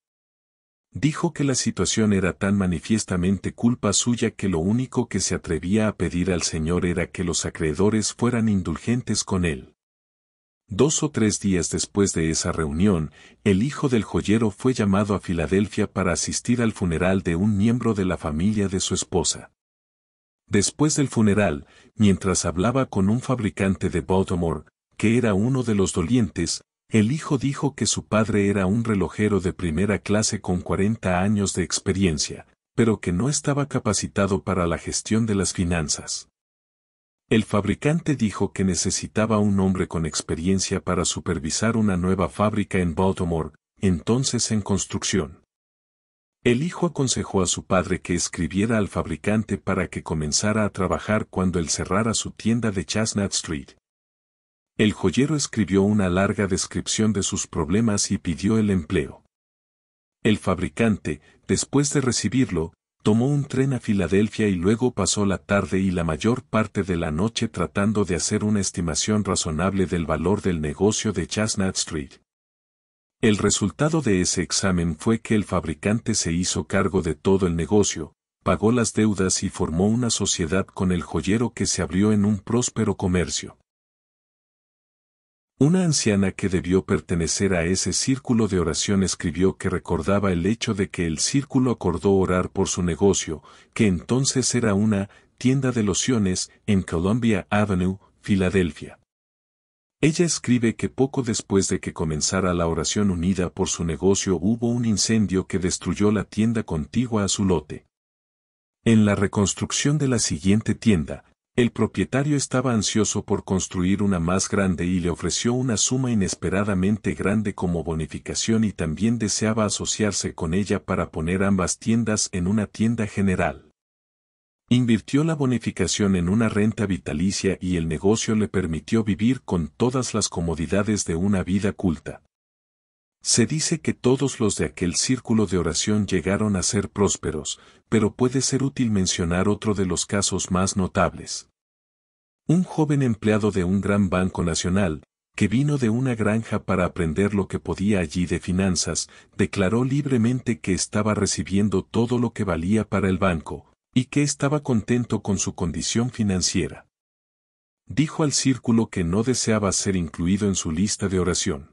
dijo que la situación era tan manifiestamente culpa suya que lo único que se atrevía a pedir al Señor era que los acreedores fueran indulgentes con él. Dos o tres días después de esa reunión, el hijo del joyero fue llamado a Filadelfia para asistir al funeral de un miembro de la familia de su esposa. Después del funeral, mientras hablaba con un fabricante de Baltimore, que era uno de los dolientes, el hijo dijo que su padre era un relojero de primera clase con 40 años de experiencia, pero que no estaba capacitado para la gestión de las finanzas. El fabricante dijo que necesitaba un hombre con experiencia para supervisar una nueva fábrica en Baltimore, entonces en construcción. El hijo aconsejó a su padre que escribiera al fabricante para que comenzara a trabajar cuando él cerrara su tienda de Chestnut Street. El joyero escribió una larga descripción de sus problemas y pidió el empleo. El fabricante, después de recibirlo, tomó un tren a Filadelfia y luego pasó la tarde y la mayor parte de la noche tratando de hacer una estimación razonable del valor del negocio de Chestnut Street. El resultado de ese examen fue que el fabricante se hizo cargo de todo el negocio, pagó las deudas y formó una sociedad con el joyero que se abrió en un próspero comercio. Una anciana que debió pertenecer a ese círculo de oración escribió que recordaba el hecho de que el círculo acordó orar por su negocio, que entonces era una tienda de lociones en Columbia Avenue, Filadelfia. Ella escribe que poco después de que comenzara la oración unida por su negocio hubo un incendio que destruyó la tienda contigua a su lote. En la reconstrucción de la siguiente tienda, el propietario estaba ansioso por construir una más grande y le ofreció una suma inesperadamente grande como bonificación y también deseaba asociarse con ella para poner ambas tiendas en una tienda general. Invirtió la bonificación en una renta vitalicia y el negocio le permitió vivir con todas las comodidades de una vida culta. Se dice que todos los de aquel círculo de oración llegaron a ser prósperos, pero puede ser útil mencionar otro de los casos más notables. Un joven empleado de un gran banco nacional, que vino de una granja para aprender lo que podía allí de finanzas, declaró libremente que estaba recibiendo todo lo que valía para el banco, y que estaba contento con su condición financiera. Dijo al círculo que no deseaba ser incluido en su lista de oración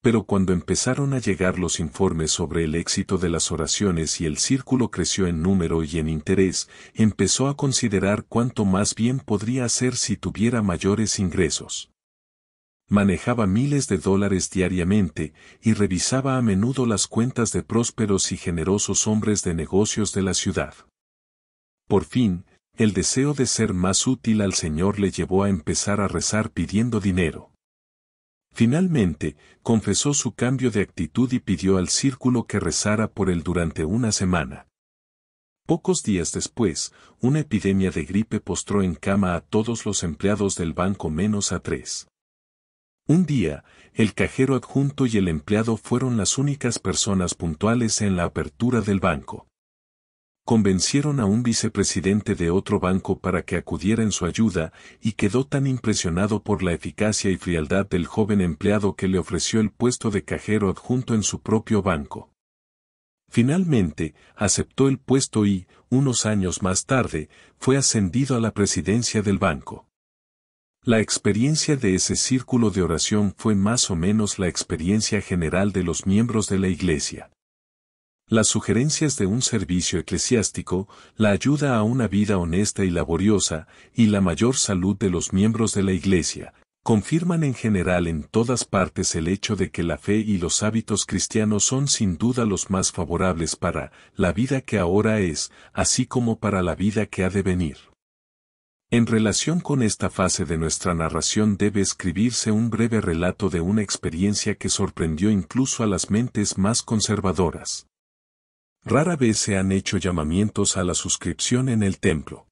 pero cuando empezaron a llegar los informes sobre el éxito de las oraciones y el círculo creció en número y en interés, empezó a considerar cuánto más bien podría hacer si tuviera mayores ingresos. Manejaba miles de dólares diariamente y revisaba a menudo las cuentas de prósperos y generosos hombres de negocios de la ciudad. Por fin, el deseo de ser más útil al Señor le llevó a empezar a rezar pidiendo dinero. Finalmente, confesó su cambio de actitud y pidió al círculo que rezara por él durante una semana. Pocos días después, una epidemia de gripe postró en cama a todos los empleados del banco menos a tres. Un día, el cajero adjunto y el empleado fueron las únicas personas puntuales en la apertura del banco convencieron a un vicepresidente de otro banco para que acudiera en su ayuda, y quedó tan impresionado por la eficacia y frialdad del joven empleado que le ofreció el puesto de cajero adjunto en su propio banco. Finalmente, aceptó el puesto y, unos años más tarde, fue ascendido a la presidencia del banco. La experiencia de ese círculo de oración fue más o menos la experiencia general de los miembros de la Iglesia. Las sugerencias de un servicio eclesiástico, la ayuda a una vida honesta y laboriosa, y la mayor salud de los miembros de la Iglesia, confirman en general en todas partes el hecho de que la fe y los hábitos cristianos son sin duda los más favorables para la vida que ahora es, así como para la vida que ha de venir. En relación con esta fase de nuestra narración debe escribirse un breve relato de una experiencia que sorprendió incluso a las mentes más conservadoras. Rara vez se han hecho llamamientos a la suscripción en el templo.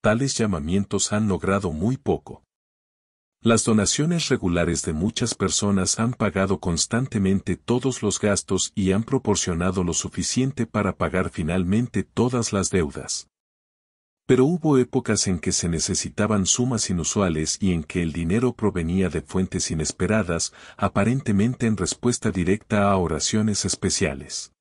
Tales llamamientos han logrado muy poco. Las donaciones regulares de muchas personas han pagado constantemente todos los gastos y han proporcionado lo suficiente para pagar finalmente todas las deudas. Pero hubo épocas en que se necesitaban sumas inusuales y en que el dinero provenía de fuentes inesperadas, aparentemente en respuesta directa a oraciones especiales.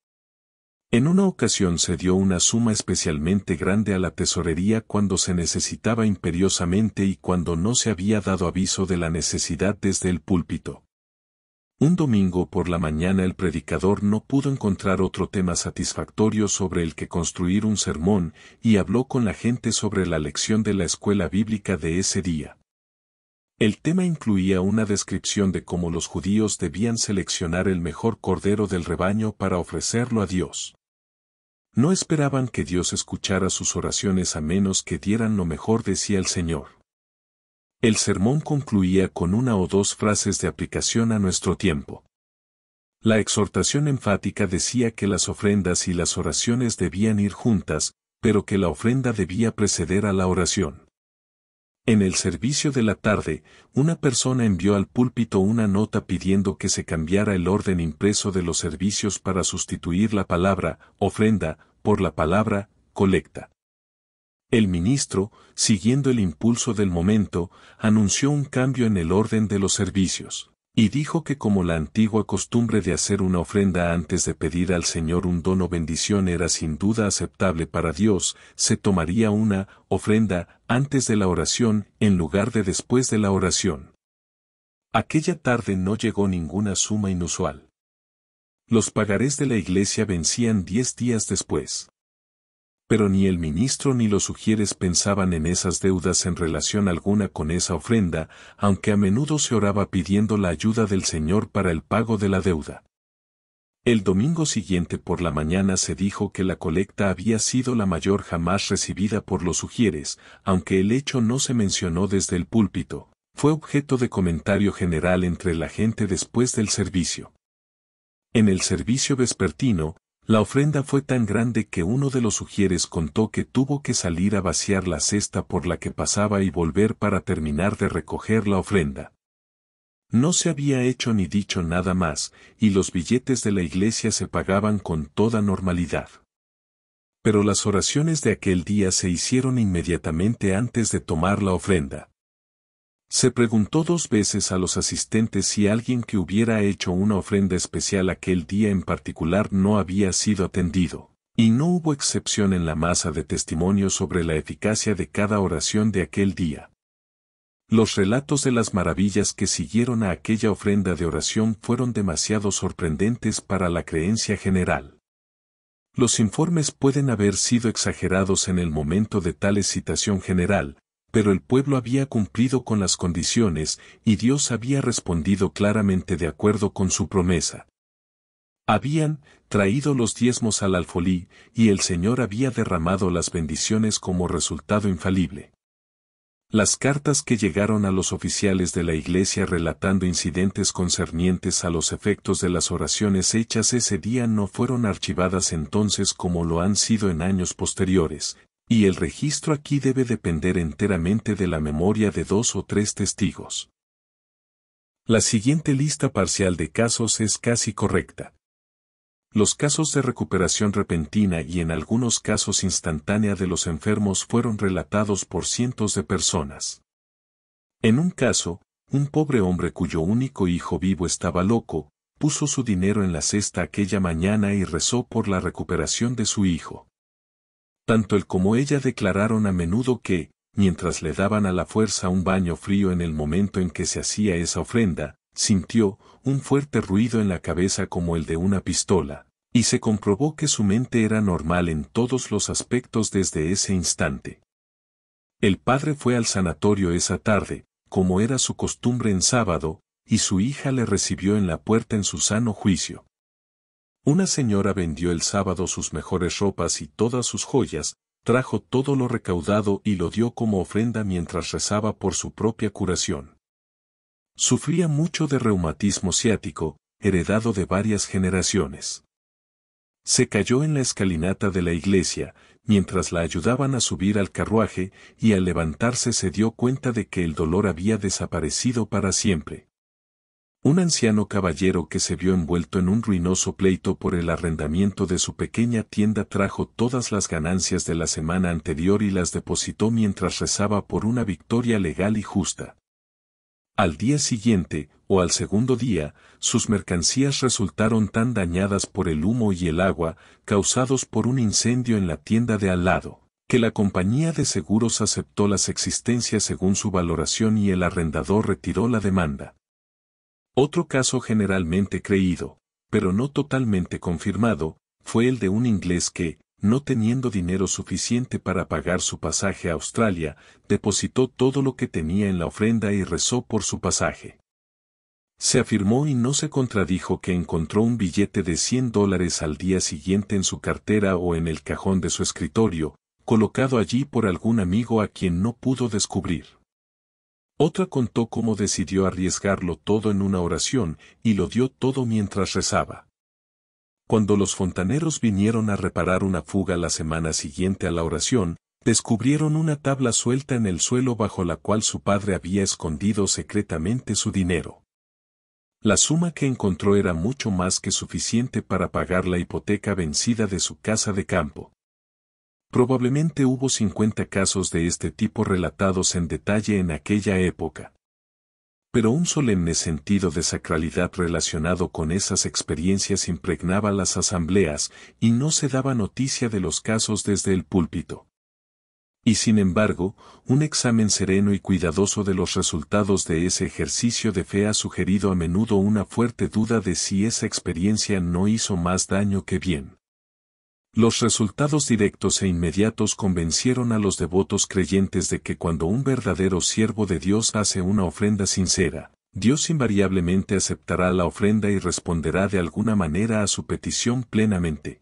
En una ocasión se dio una suma especialmente grande a la tesorería cuando se necesitaba imperiosamente y cuando no se había dado aviso de la necesidad desde el púlpito. Un domingo por la mañana el predicador no pudo encontrar otro tema satisfactorio sobre el que construir un sermón y habló con la gente sobre la lección de la escuela bíblica de ese día. El tema incluía una descripción de cómo los judíos debían seleccionar el mejor cordero del rebaño para ofrecerlo a Dios. No esperaban que Dios escuchara sus oraciones a menos que dieran lo mejor decía el Señor. El sermón concluía con una o dos frases de aplicación a nuestro tiempo. La exhortación enfática decía que las ofrendas y las oraciones debían ir juntas, pero que la ofrenda debía preceder a la oración. En el servicio de la tarde, una persona envió al púlpito una nota pidiendo que se cambiara el orden impreso de los servicios para sustituir la palabra ofrenda por la palabra colecta. El ministro, siguiendo el impulso del momento, anunció un cambio en el orden de los servicios. Y dijo que como la antigua costumbre de hacer una ofrenda antes de pedir al Señor un don o bendición era sin duda aceptable para Dios, se tomaría una ofrenda antes de la oración en lugar de después de la oración. Aquella tarde no llegó ninguna suma inusual. Los pagarés de la iglesia vencían diez días después pero ni el ministro ni los sugieres pensaban en esas deudas en relación alguna con esa ofrenda, aunque a menudo se oraba pidiendo la ayuda del Señor para el pago de la deuda. El domingo siguiente por la mañana se dijo que la colecta había sido la mayor jamás recibida por los sugieres, aunque el hecho no se mencionó desde el púlpito, fue objeto de comentario general entre la gente después del servicio. En el servicio vespertino, la ofrenda fue tan grande que uno de los sugieres contó que tuvo que salir a vaciar la cesta por la que pasaba y volver para terminar de recoger la ofrenda. No se había hecho ni dicho nada más, y los billetes de la iglesia se pagaban con toda normalidad. Pero las oraciones de aquel día se hicieron inmediatamente antes de tomar la ofrenda. Se preguntó dos veces a los asistentes si alguien que hubiera hecho una ofrenda especial aquel día en particular no había sido atendido, y no hubo excepción en la masa de testimonios sobre la eficacia de cada oración de aquel día. Los relatos de las maravillas que siguieron a aquella ofrenda de oración fueron demasiado sorprendentes para la creencia general. Los informes pueden haber sido exagerados en el momento de tal excitación general, pero el pueblo había cumplido con las condiciones y Dios había respondido claramente de acuerdo con su promesa. Habían traído los diezmos al alfolí y el Señor había derramado las bendiciones como resultado infalible. Las cartas que llegaron a los oficiales de la iglesia relatando incidentes concernientes a los efectos de las oraciones hechas ese día no fueron archivadas entonces como lo han sido en años posteriores, y el registro aquí debe depender enteramente de la memoria de dos o tres testigos. La siguiente lista parcial de casos es casi correcta. Los casos de recuperación repentina y en algunos casos instantánea de los enfermos fueron relatados por cientos de personas. En un caso, un pobre hombre cuyo único hijo vivo estaba loco, puso su dinero en la cesta aquella mañana y rezó por la recuperación de su hijo. Tanto él como ella declararon a menudo que, mientras le daban a la fuerza un baño frío en el momento en que se hacía esa ofrenda, sintió un fuerte ruido en la cabeza como el de una pistola, y se comprobó que su mente era normal en todos los aspectos desde ese instante. El padre fue al sanatorio esa tarde, como era su costumbre en sábado, y su hija le recibió en la puerta en su sano juicio. Una señora vendió el sábado sus mejores ropas y todas sus joyas, trajo todo lo recaudado y lo dio como ofrenda mientras rezaba por su propia curación. Sufría mucho de reumatismo ciático, heredado de varias generaciones. Se cayó en la escalinata de la iglesia, mientras la ayudaban a subir al carruaje, y al levantarse se dio cuenta de que el dolor había desaparecido para siempre un anciano caballero que se vio envuelto en un ruinoso pleito por el arrendamiento de su pequeña tienda trajo todas las ganancias de la semana anterior y las depositó mientras rezaba por una victoria legal y justa. Al día siguiente, o al segundo día, sus mercancías resultaron tan dañadas por el humo y el agua, causados por un incendio en la tienda de al lado, que la compañía de seguros aceptó las existencias según su valoración y el arrendador retiró la demanda. Otro caso generalmente creído, pero no totalmente confirmado, fue el de un inglés que, no teniendo dinero suficiente para pagar su pasaje a Australia, depositó todo lo que tenía en la ofrenda y rezó por su pasaje. Se afirmó y no se contradijo que encontró un billete de 100 dólares al día siguiente en su cartera o en el cajón de su escritorio, colocado allí por algún amigo a quien no pudo descubrir. Otra contó cómo decidió arriesgarlo todo en una oración y lo dio todo mientras rezaba. Cuando los fontaneros vinieron a reparar una fuga la semana siguiente a la oración, descubrieron una tabla suelta en el suelo bajo la cual su padre había escondido secretamente su dinero. La suma que encontró era mucho más que suficiente para pagar la hipoteca vencida de su casa de campo. Probablemente hubo 50 casos de este tipo relatados en detalle en aquella época. Pero un solemne sentido de sacralidad relacionado con esas experiencias impregnaba las asambleas y no se daba noticia de los casos desde el púlpito. Y sin embargo, un examen sereno y cuidadoso de los resultados de ese ejercicio de fe ha sugerido a menudo una fuerte duda de si esa experiencia no hizo más daño que bien. Los resultados directos e inmediatos convencieron a los devotos creyentes de que cuando un verdadero siervo de Dios hace una ofrenda sincera, Dios invariablemente aceptará la ofrenda y responderá de alguna manera a su petición plenamente.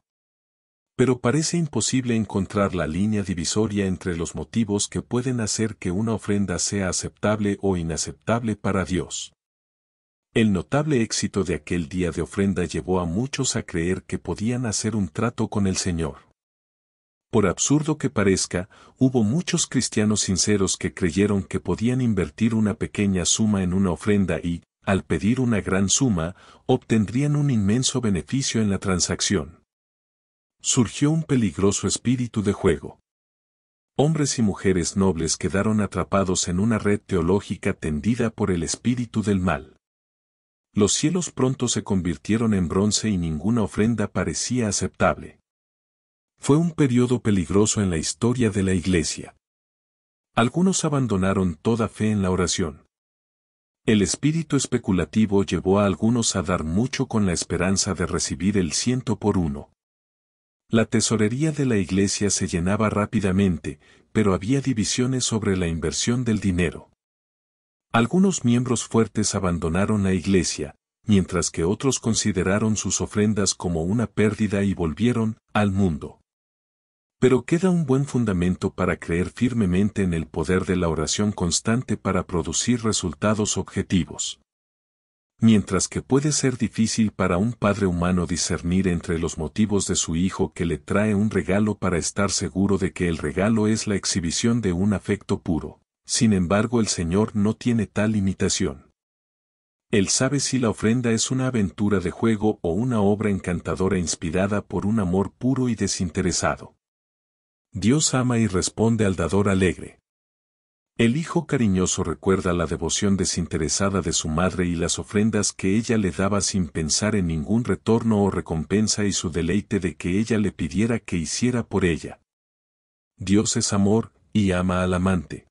Pero parece imposible encontrar la línea divisoria entre los motivos que pueden hacer que una ofrenda sea aceptable o inaceptable para Dios. El notable éxito de aquel día de ofrenda llevó a muchos a creer que podían hacer un trato con el Señor. Por absurdo que parezca, hubo muchos cristianos sinceros que creyeron que podían invertir una pequeña suma en una ofrenda y, al pedir una gran suma, obtendrían un inmenso beneficio en la transacción. Surgió un peligroso espíritu de juego. Hombres y mujeres nobles quedaron atrapados en una red teológica tendida por el espíritu del mal. Los cielos pronto se convirtieron en bronce y ninguna ofrenda parecía aceptable. Fue un periodo peligroso en la historia de la Iglesia. Algunos abandonaron toda fe en la oración. El espíritu especulativo llevó a algunos a dar mucho con la esperanza de recibir el ciento por uno. La tesorería de la iglesia se llenaba rápidamente, pero había divisiones sobre la inversión del dinero. Algunos miembros fuertes abandonaron la iglesia, mientras que otros consideraron sus ofrendas como una pérdida y volvieron al mundo. Pero queda un buen fundamento para creer firmemente en el poder de la oración constante para producir resultados objetivos. Mientras que puede ser difícil para un padre humano discernir entre los motivos de su hijo que le trae un regalo para estar seguro de que el regalo es la exhibición de un afecto puro. Sin embargo el Señor no tiene tal limitación. Él sabe si la ofrenda es una aventura de juego o una obra encantadora inspirada por un amor puro y desinteresado. Dios ama y responde al dador alegre. El hijo cariñoso recuerda la devoción desinteresada de su madre y las ofrendas que ella le daba sin pensar en ningún retorno o recompensa y su deleite de que ella le pidiera que hiciera por ella. Dios es amor, y ama al amante.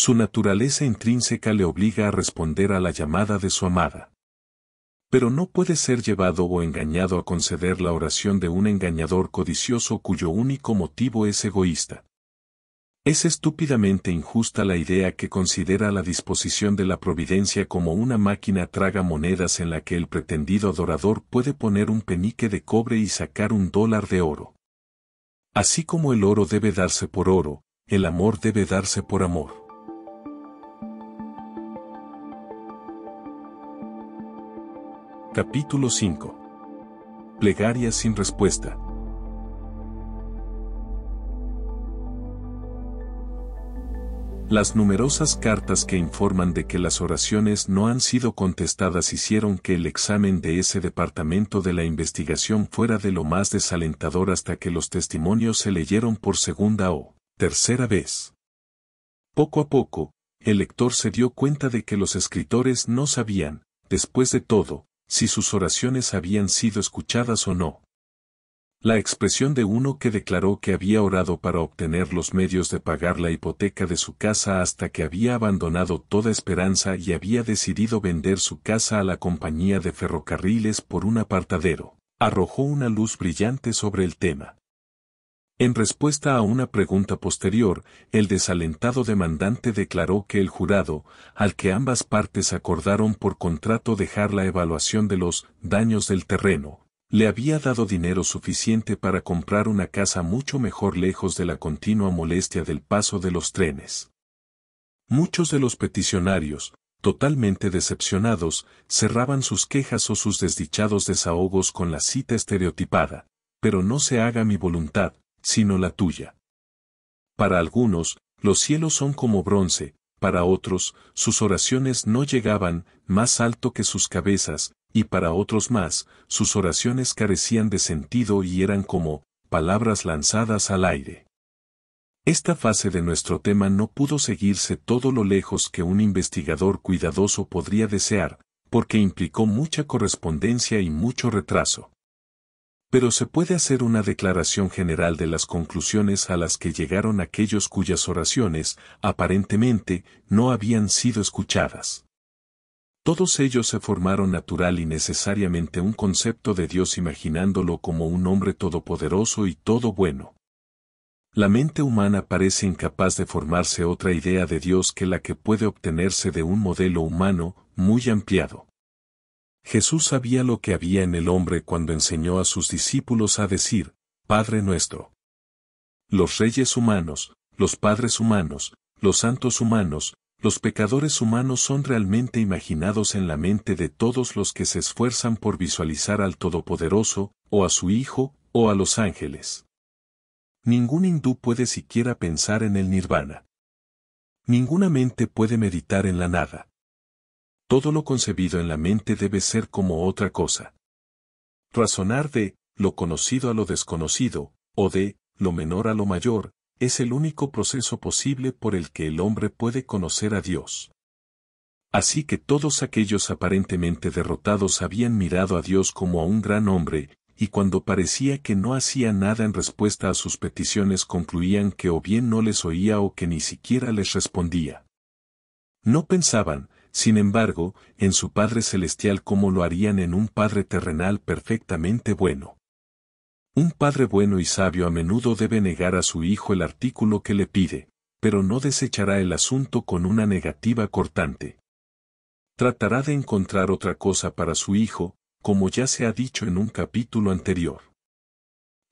Su naturaleza intrínseca le obliga a responder a la llamada de su amada. Pero no puede ser llevado o engañado a conceder la oración de un engañador codicioso cuyo único motivo es egoísta. Es estúpidamente injusta la idea que considera la disposición de la providencia como una máquina traga monedas en la que el pretendido adorador puede poner un penique de cobre y sacar un dólar de oro. Así como el oro debe darse por oro, el amor debe darse por amor. Capítulo 5. PLEGARIA sin respuesta. Las numerosas cartas que informan de que las oraciones no han sido contestadas hicieron que el examen de ese departamento de la investigación fuera de lo más desalentador hasta que los testimonios se leyeron por segunda o tercera vez. Poco a poco, el lector se dio cuenta de que los escritores no sabían, después de todo, si sus oraciones habían sido escuchadas o no. La expresión de uno que declaró que había orado para obtener los medios de pagar la hipoteca de su casa hasta que había abandonado toda esperanza y había decidido vender su casa a la compañía de ferrocarriles por un apartadero, arrojó una luz brillante sobre el tema. En respuesta a una pregunta posterior, el desalentado demandante declaró que el jurado, al que ambas partes acordaron por contrato dejar la evaluación de los daños del terreno, le había dado dinero suficiente para comprar una casa mucho mejor lejos de la continua molestia del paso de los trenes. Muchos de los peticionarios, totalmente decepcionados, cerraban sus quejas o sus desdichados desahogos con la cita estereotipada, pero no se haga mi voluntad, sino la tuya. Para algunos, los cielos son como bronce, para otros, sus oraciones no llegaban más alto que sus cabezas, y para otros más, sus oraciones carecían de sentido y eran como palabras lanzadas al aire. Esta fase de nuestro tema no pudo seguirse todo lo lejos que un investigador cuidadoso podría desear, porque implicó mucha correspondencia y mucho retraso. Pero se puede hacer una declaración general de las conclusiones a las que llegaron aquellos cuyas oraciones, aparentemente, no habían sido escuchadas. Todos ellos se formaron natural y necesariamente un concepto de Dios imaginándolo como un hombre todopoderoso y todo bueno. La mente humana parece incapaz de formarse otra idea de Dios que la que puede obtenerse de un modelo humano, muy ampliado. Jesús sabía lo que había en el hombre cuando enseñó a sus discípulos a decir, Padre nuestro. Los reyes humanos, los padres humanos, los santos humanos, los pecadores humanos son realmente imaginados en la mente de todos los que se esfuerzan por visualizar al Todopoderoso, o a su Hijo, o a los ángeles. Ningún hindú puede siquiera pensar en el nirvana. Ninguna mente puede meditar en la nada todo lo concebido en la mente debe ser como otra cosa. Razonar de lo conocido a lo desconocido, o de lo menor a lo mayor, es el único proceso posible por el que el hombre puede conocer a Dios. Así que todos aquellos aparentemente derrotados habían mirado a Dios como a un gran hombre, y cuando parecía que no hacía nada en respuesta a sus peticiones concluían que o bien no les oía o que ni siquiera les respondía. No pensaban, sin embargo, en su Padre Celestial como lo harían en un Padre terrenal perfectamente bueno. Un Padre bueno y sabio a menudo debe negar a su Hijo el artículo que le pide, pero no desechará el asunto con una negativa cortante. Tratará de encontrar otra cosa para su Hijo, como ya se ha dicho en un capítulo anterior.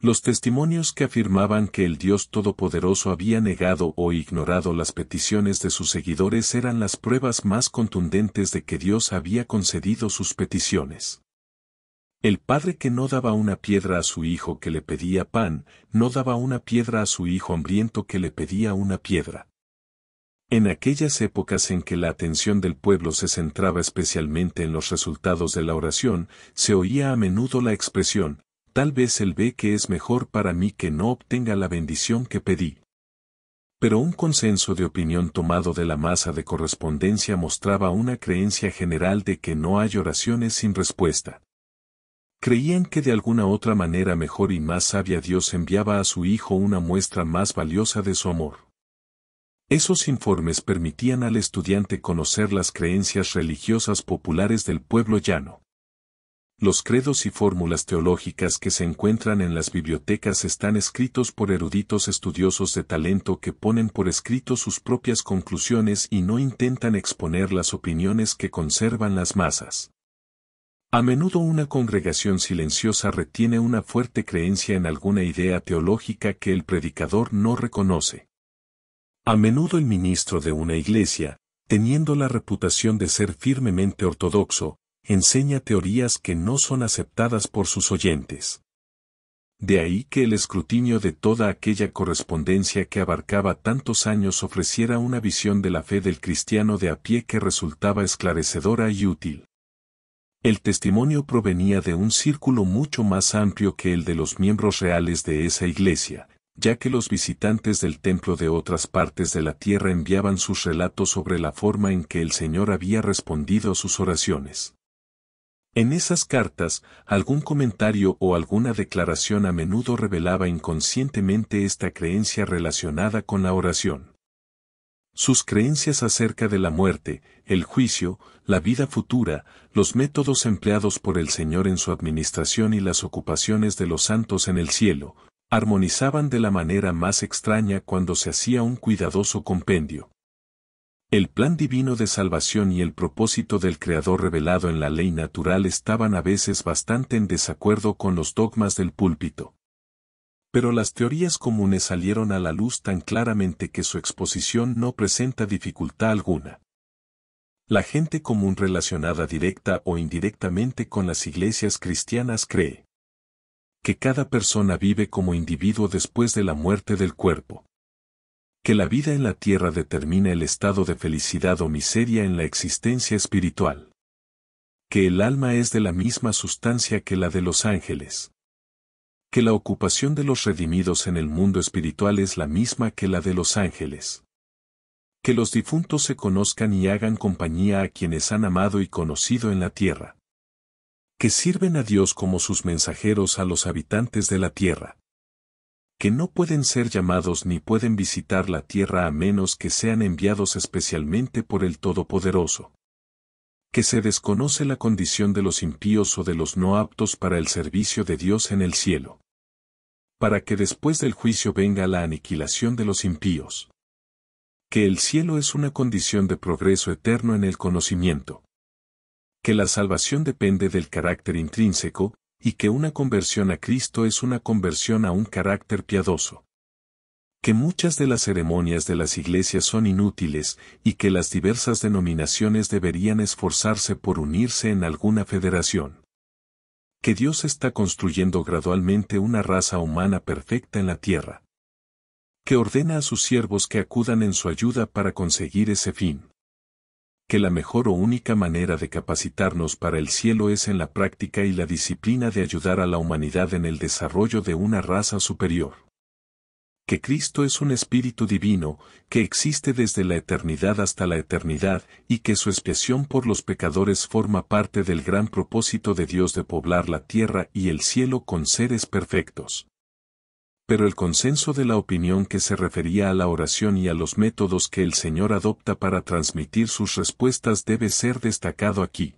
Los testimonios que afirmaban que el Dios Todopoderoso había negado o ignorado las peticiones de sus seguidores eran las pruebas más contundentes de que Dios había concedido sus peticiones. El padre que no daba una piedra a su hijo que le pedía pan, no daba una piedra a su hijo hambriento que le pedía una piedra. En aquellas épocas en que la atención del pueblo se centraba especialmente en los resultados de la oración, se oía a menudo la expresión, tal vez él ve que es mejor para mí que no obtenga la bendición que pedí. Pero un consenso de opinión tomado de la masa de correspondencia mostraba una creencia general de que no hay oraciones sin respuesta. Creían que de alguna otra manera mejor y más sabia Dios enviaba a su Hijo una muestra más valiosa de su amor. Esos informes permitían al estudiante conocer las creencias religiosas populares del pueblo llano. Los credos y fórmulas teológicas que se encuentran en las bibliotecas están escritos por eruditos estudiosos de talento que ponen por escrito sus propias conclusiones y no intentan exponer las opiniones que conservan las masas. A menudo una congregación silenciosa retiene una fuerte creencia en alguna idea teológica que el predicador no reconoce. A menudo el ministro de una iglesia, teniendo la reputación de ser firmemente ortodoxo, enseña teorías que no son aceptadas por sus oyentes. De ahí que el escrutinio de toda aquella correspondencia que abarcaba tantos años ofreciera una visión de la fe del cristiano de a pie que resultaba esclarecedora y útil. El testimonio provenía de un círculo mucho más amplio que el de los miembros reales de esa iglesia, ya que los visitantes del templo de otras partes de la tierra enviaban sus relatos sobre la forma en que el Señor había respondido a sus oraciones. En esas cartas, algún comentario o alguna declaración a menudo revelaba inconscientemente esta creencia relacionada con la oración. Sus creencias acerca de la muerte, el juicio, la vida futura, los métodos empleados por el Señor en su administración y las ocupaciones de los santos en el cielo, armonizaban de la manera más extraña cuando se hacía un cuidadoso compendio. El plan divino de salvación y el propósito del Creador revelado en la ley natural estaban a veces bastante en desacuerdo con los dogmas del púlpito. Pero las teorías comunes salieron a la luz tan claramente que su exposición no presenta dificultad alguna. La gente común relacionada directa o indirectamente con las iglesias cristianas cree que cada persona vive como individuo después de la muerte del cuerpo que la vida en la tierra determina el estado de felicidad o miseria en la existencia espiritual. Que el alma es de la misma sustancia que la de los ángeles. Que la ocupación de los redimidos en el mundo espiritual es la misma que la de los ángeles. Que los difuntos se conozcan y hagan compañía a quienes han amado y conocido en la tierra. Que sirven a Dios como sus mensajeros a los habitantes de la tierra que no pueden ser llamados ni pueden visitar la tierra a menos que sean enviados especialmente por el Todopoderoso. Que se desconoce la condición de los impíos o de los no aptos para el servicio de Dios en el cielo. Para que después del juicio venga la aniquilación de los impíos. Que el cielo es una condición de progreso eterno en el conocimiento. Que la salvación depende del carácter intrínseco, y que una conversión a Cristo es una conversión a un carácter piadoso. Que muchas de las ceremonias de las iglesias son inútiles y que las diversas denominaciones deberían esforzarse por unirse en alguna federación. Que Dios está construyendo gradualmente una raza humana perfecta en la tierra. Que ordena a sus siervos que acudan en su ayuda para conseguir ese fin que la mejor o única manera de capacitarnos para el cielo es en la práctica y la disciplina de ayudar a la humanidad en el desarrollo de una raza superior. Que Cristo es un espíritu divino, que existe desde la eternidad hasta la eternidad, y que su expiación por los pecadores forma parte del gran propósito de Dios de poblar la tierra y el cielo con seres perfectos pero el consenso de la opinión que se refería a la oración y a los métodos que el Señor adopta para transmitir sus respuestas debe ser destacado aquí.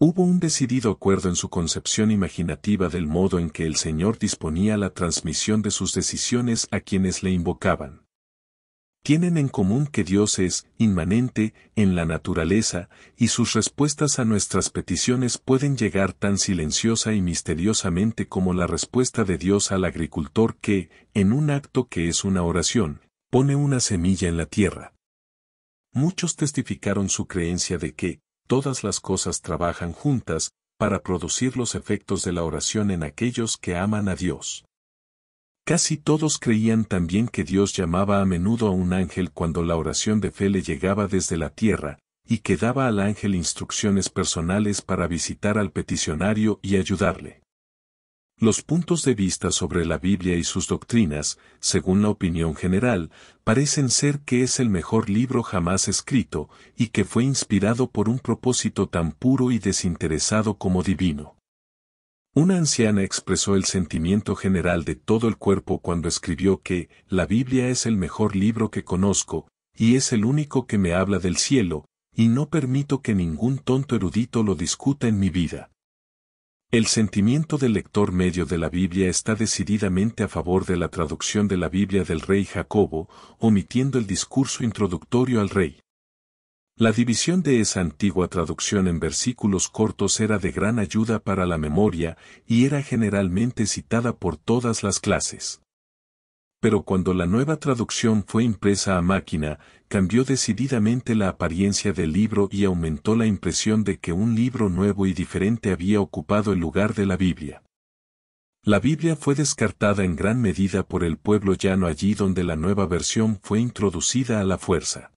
Hubo un decidido acuerdo en su concepción imaginativa del modo en que el Señor disponía la transmisión de sus decisiones a quienes le invocaban tienen en común que Dios es inmanente en la naturaleza y sus respuestas a nuestras peticiones pueden llegar tan silenciosa y misteriosamente como la respuesta de Dios al agricultor que, en un acto que es una oración, pone una semilla en la tierra. Muchos testificaron su creencia de que, todas las cosas trabajan juntas, para producir los efectos de la oración en aquellos que aman a Dios. Casi todos creían también que Dios llamaba a menudo a un ángel cuando la oración de fe le llegaba desde la tierra, y que daba al ángel instrucciones personales para visitar al peticionario y ayudarle. Los puntos de vista sobre la Biblia y sus doctrinas, según la opinión general, parecen ser que es el mejor libro jamás escrito y que fue inspirado por un propósito tan puro y desinteresado como divino. Una anciana expresó el sentimiento general de todo el cuerpo cuando escribió que la Biblia es el mejor libro que conozco, y es el único que me habla del cielo, y no permito que ningún tonto erudito lo discuta en mi vida. El sentimiento del lector medio de la Biblia está decididamente a favor de la traducción de la Biblia del rey Jacobo, omitiendo el discurso introductorio al rey. La división de esa antigua traducción en versículos cortos era de gran ayuda para la memoria y era generalmente citada por todas las clases. Pero cuando la nueva traducción fue impresa a máquina, cambió decididamente la apariencia del libro y aumentó la impresión de que un libro nuevo y diferente había ocupado el lugar de la Biblia. La Biblia fue descartada en gran medida por el pueblo llano allí donde la nueva versión fue introducida a la fuerza.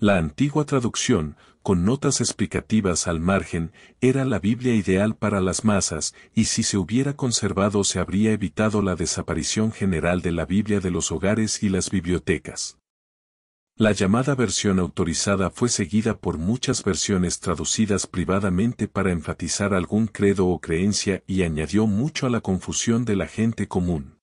La antigua traducción, con notas explicativas al margen, era la Biblia ideal para las masas, y si se hubiera conservado se habría evitado la desaparición general de la Biblia de los hogares y las bibliotecas. La llamada versión autorizada fue seguida por muchas versiones traducidas privadamente para enfatizar algún credo o creencia y añadió mucho a la confusión de la gente común.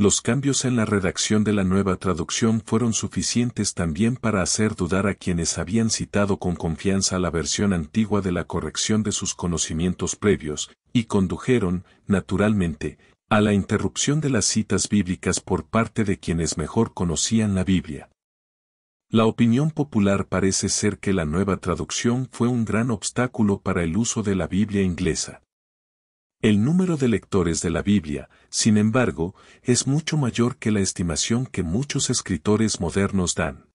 Los cambios en la redacción de la nueva traducción fueron suficientes también para hacer dudar a quienes habían citado con confianza la versión antigua de la corrección de sus conocimientos previos, y condujeron, naturalmente, a la interrupción de las citas bíblicas por parte de quienes mejor conocían la Biblia. La opinión popular parece ser que la nueva traducción fue un gran obstáculo para el uso de la Biblia inglesa. El número de lectores de la Biblia, sin embargo, es mucho mayor que la estimación que muchos escritores modernos dan.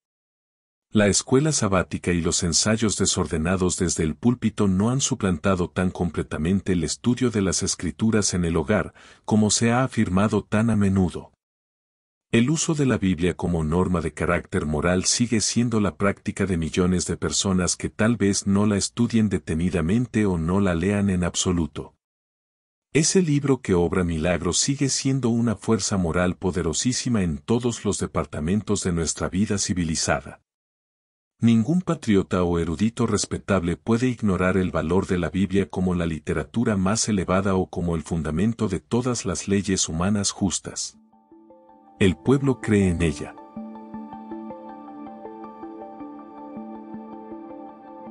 La escuela sabática y los ensayos desordenados desde el púlpito no han suplantado tan completamente el estudio de las escrituras en el hogar, como se ha afirmado tan a menudo. El uso de la Biblia como norma de carácter moral sigue siendo la práctica de millones de personas que tal vez no la estudien detenidamente o no la lean en absoluto. Ese libro que obra milagros sigue siendo una fuerza moral poderosísima en todos los departamentos de nuestra vida civilizada. Ningún patriota o erudito respetable puede ignorar el valor de la Biblia como la literatura más elevada o como el fundamento de todas las leyes humanas justas. El pueblo cree en ella.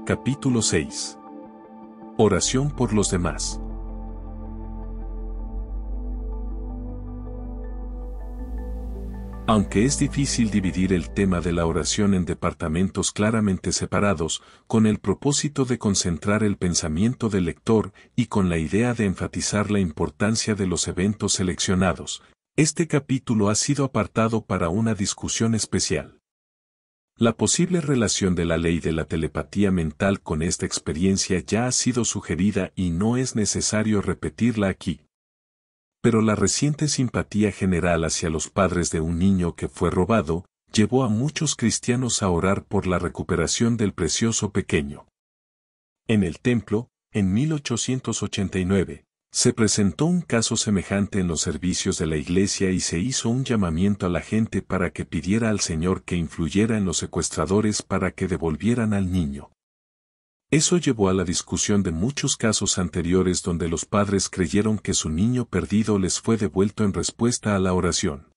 Capítulo 6. Oración por los demás. Aunque es difícil dividir el tema de la oración en departamentos claramente separados, con el propósito de concentrar el pensamiento del lector y con la idea de enfatizar la importancia de los eventos seleccionados, este capítulo ha sido apartado para una discusión especial. La posible relación de la ley de la telepatía mental con esta experiencia ya ha sido sugerida y no es necesario repetirla aquí, pero la reciente simpatía general hacia los padres de un niño que fue robado, llevó a muchos cristianos a orar por la recuperación del precioso pequeño. En el templo, en 1889, se presentó un caso semejante en los servicios de la iglesia y se hizo un llamamiento a la gente para que pidiera al Señor que influyera en los secuestradores para que devolvieran al niño. Eso llevó a la discusión de muchos casos anteriores donde los padres creyeron que su niño perdido les fue devuelto en respuesta a la oración.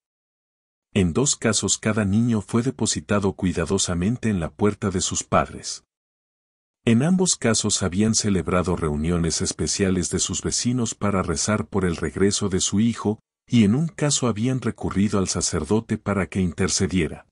En dos casos cada niño fue depositado cuidadosamente en la puerta de sus padres. En ambos casos habían celebrado reuniones especiales de sus vecinos para rezar por el regreso de su hijo, y en un caso habían recurrido al sacerdote para que intercediera.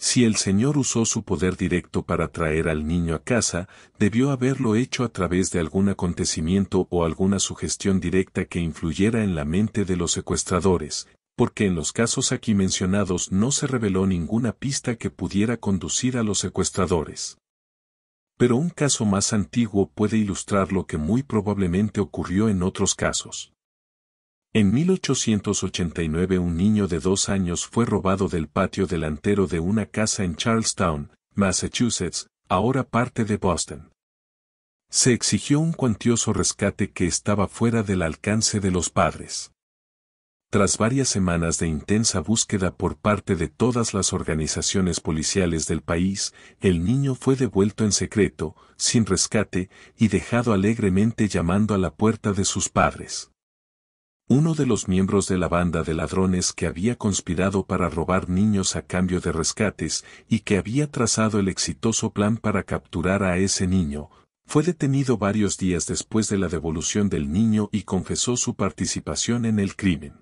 Si el Señor usó su poder directo para traer al niño a casa, debió haberlo hecho a través de algún acontecimiento o alguna sugestión directa que influyera en la mente de los secuestradores, porque en los casos aquí mencionados no se reveló ninguna pista que pudiera conducir a los secuestradores. Pero un caso más antiguo puede ilustrar lo que muy probablemente ocurrió en otros casos. En 1889 un niño de dos años fue robado del patio delantero de una casa en Charlestown, Massachusetts, ahora parte de Boston. Se exigió un cuantioso rescate que estaba fuera del alcance de los padres. Tras varias semanas de intensa búsqueda por parte de todas las organizaciones policiales del país, el niño fue devuelto en secreto, sin rescate, y dejado alegremente llamando a la puerta de sus padres uno de los miembros de la banda de ladrones que había conspirado para robar niños a cambio de rescates y que había trazado el exitoso plan para capturar a ese niño, fue detenido varios días después de la devolución del niño y confesó su participación en el crimen.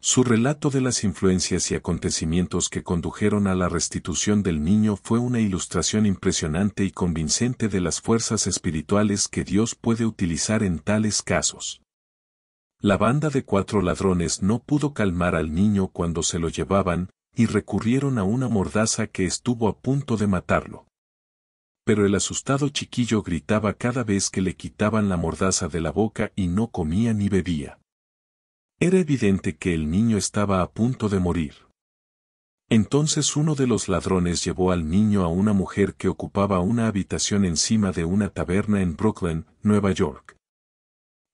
Su relato de las influencias y acontecimientos que condujeron a la restitución del niño fue una ilustración impresionante y convincente de las fuerzas espirituales que Dios puede utilizar en tales casos. La banda de cuatro ladrones no pudo calmar al niño cuando se lo llevaban, y recurrieron a una mordaza que estuvo a punto de matarlo. Pero el asustado chiquillo gritaba cada vez que le quitaban la mordaza de la boca y no comía ni bebía. Era evidente que el niño estaba a punto de morir. Entonces uno de los ladrones llevó al niño a una mujer que ocupaba una habitación encima de una taberna en Brooklyn, Nueva York.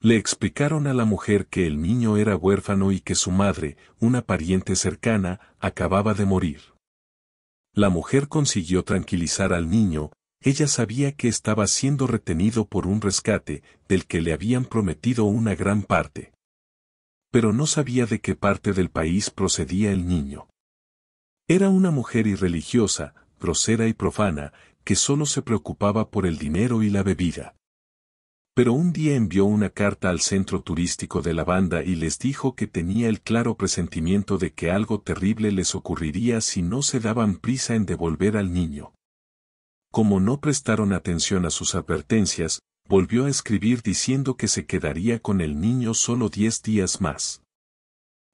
Le explicaron a la mujer que el niño era huérfano y que su madre, una pariente cercana, acababa de morir. La mujer consiguió tranquilizar al niño, ella sabía que estaba siendo retenido por un rescate, del que le habían prometido una gran parte. Pero no sabía de qué parte del país procedía el niño. Era una mujer irreligiosa, grosera y profana, que solo se preocupaba por el dinero y la bebida. Pero un día envió una carta al centro turístico de la banda y les dijo que tenía el claro presentimiento de que algo terrible les ocurriría si no se daban prisa en devolver al niño. Como no prestaron atención a sus advertencias, volvió a escribir diciendo que se quedaría con el niño solo diez días más.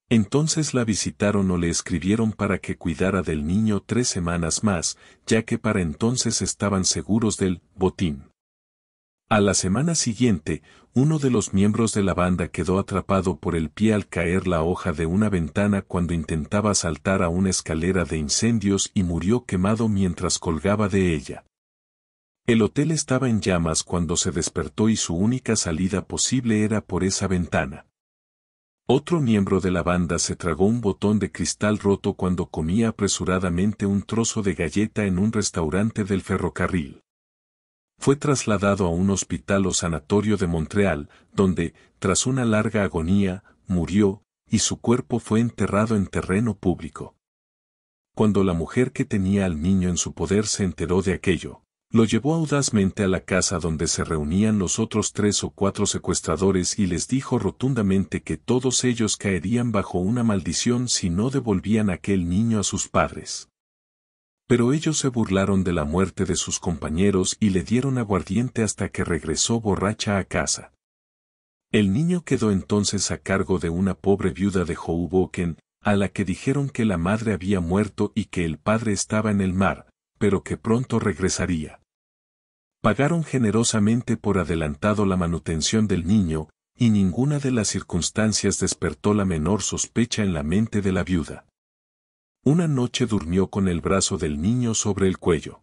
Entonces la visitaron o le escribieron para que cuidara del niño tres semanas más, ya que para entonces estaban seguros del botín. A la semana siguiente, uno de los miembros de la banda quedó atrapado por el pie al caer la hoja de una ventana cuando intentaba saltar a una escalera de incendios y murió quemado mientras colgaba de ella. El hotel estaba en llamas cuando se despertó y su única salida posible era por esa ventana. Otro miembro de la banda se tragó un botón de cristal roto cuando comía apresuradamente un trozo de galleta en un restaurante del ferrocarril. Fue trasladado a un hospital o sanatorio de Montreal, donde, tras una larga agonía, murió, y su cuerpo fue enterrado en terreno público. Cuando la mujer que tenía al niño en su poder se enteró de aquello, lo llevó audazmente a la casa donde se reunían los otros tres o cuatro secuestradores y les dijo rotundamente que todos ellos caerían bajo una maldición si no devolvían aquel niño a sus padres. Pero ellos se burlaron de la muerte de sus compañeros y le dieron aguardiente hasta que regresó borracha a casa. El niño quedó entonces a cargo de una pobre viuda de Houboken, a la que dijeron que la madre había muerto y que el padre estaba en el mar, pero que pronto regresaría. Pagaron generosamente por adelantado la manutención del niño, y ninguna de las circunstancias despertó la menor sospecha en la mente de la viuda. Una noche durmió con el brazo del niño sobre el cuello.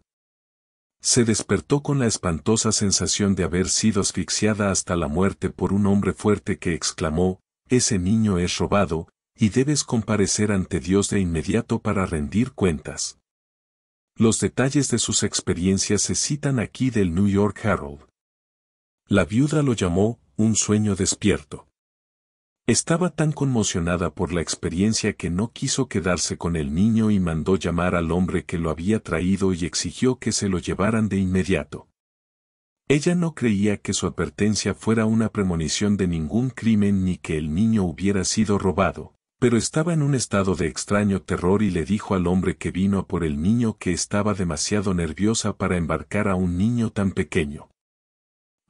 Se despertó con la espantosa sensación de haber sido asfixiada hasta la muerte por un hombre fuerte que exclamó, Ese niño es robado, y debes comparecer ante Dios de inmediato para rendir cuentas. Los detalles de sus experiencias se citan aquí del New York Herald. La viuda lo llamó un sueño despierto. Estaba tan conmocionada por la experiencia que no quiso quedarse con el niño y mandó llamar al hombre que lo había traído y exigió que se lo llevaran de inmediato. Ella no creía que su advertencia fuera una premonición de ningún crimen ni que el niño hubiera sido robado, pero estaba en un estado de extraño terror y le dijo al hombre que vino por el niño que estaba demasiado nerviosa para embarcar a un niño tan pequeño.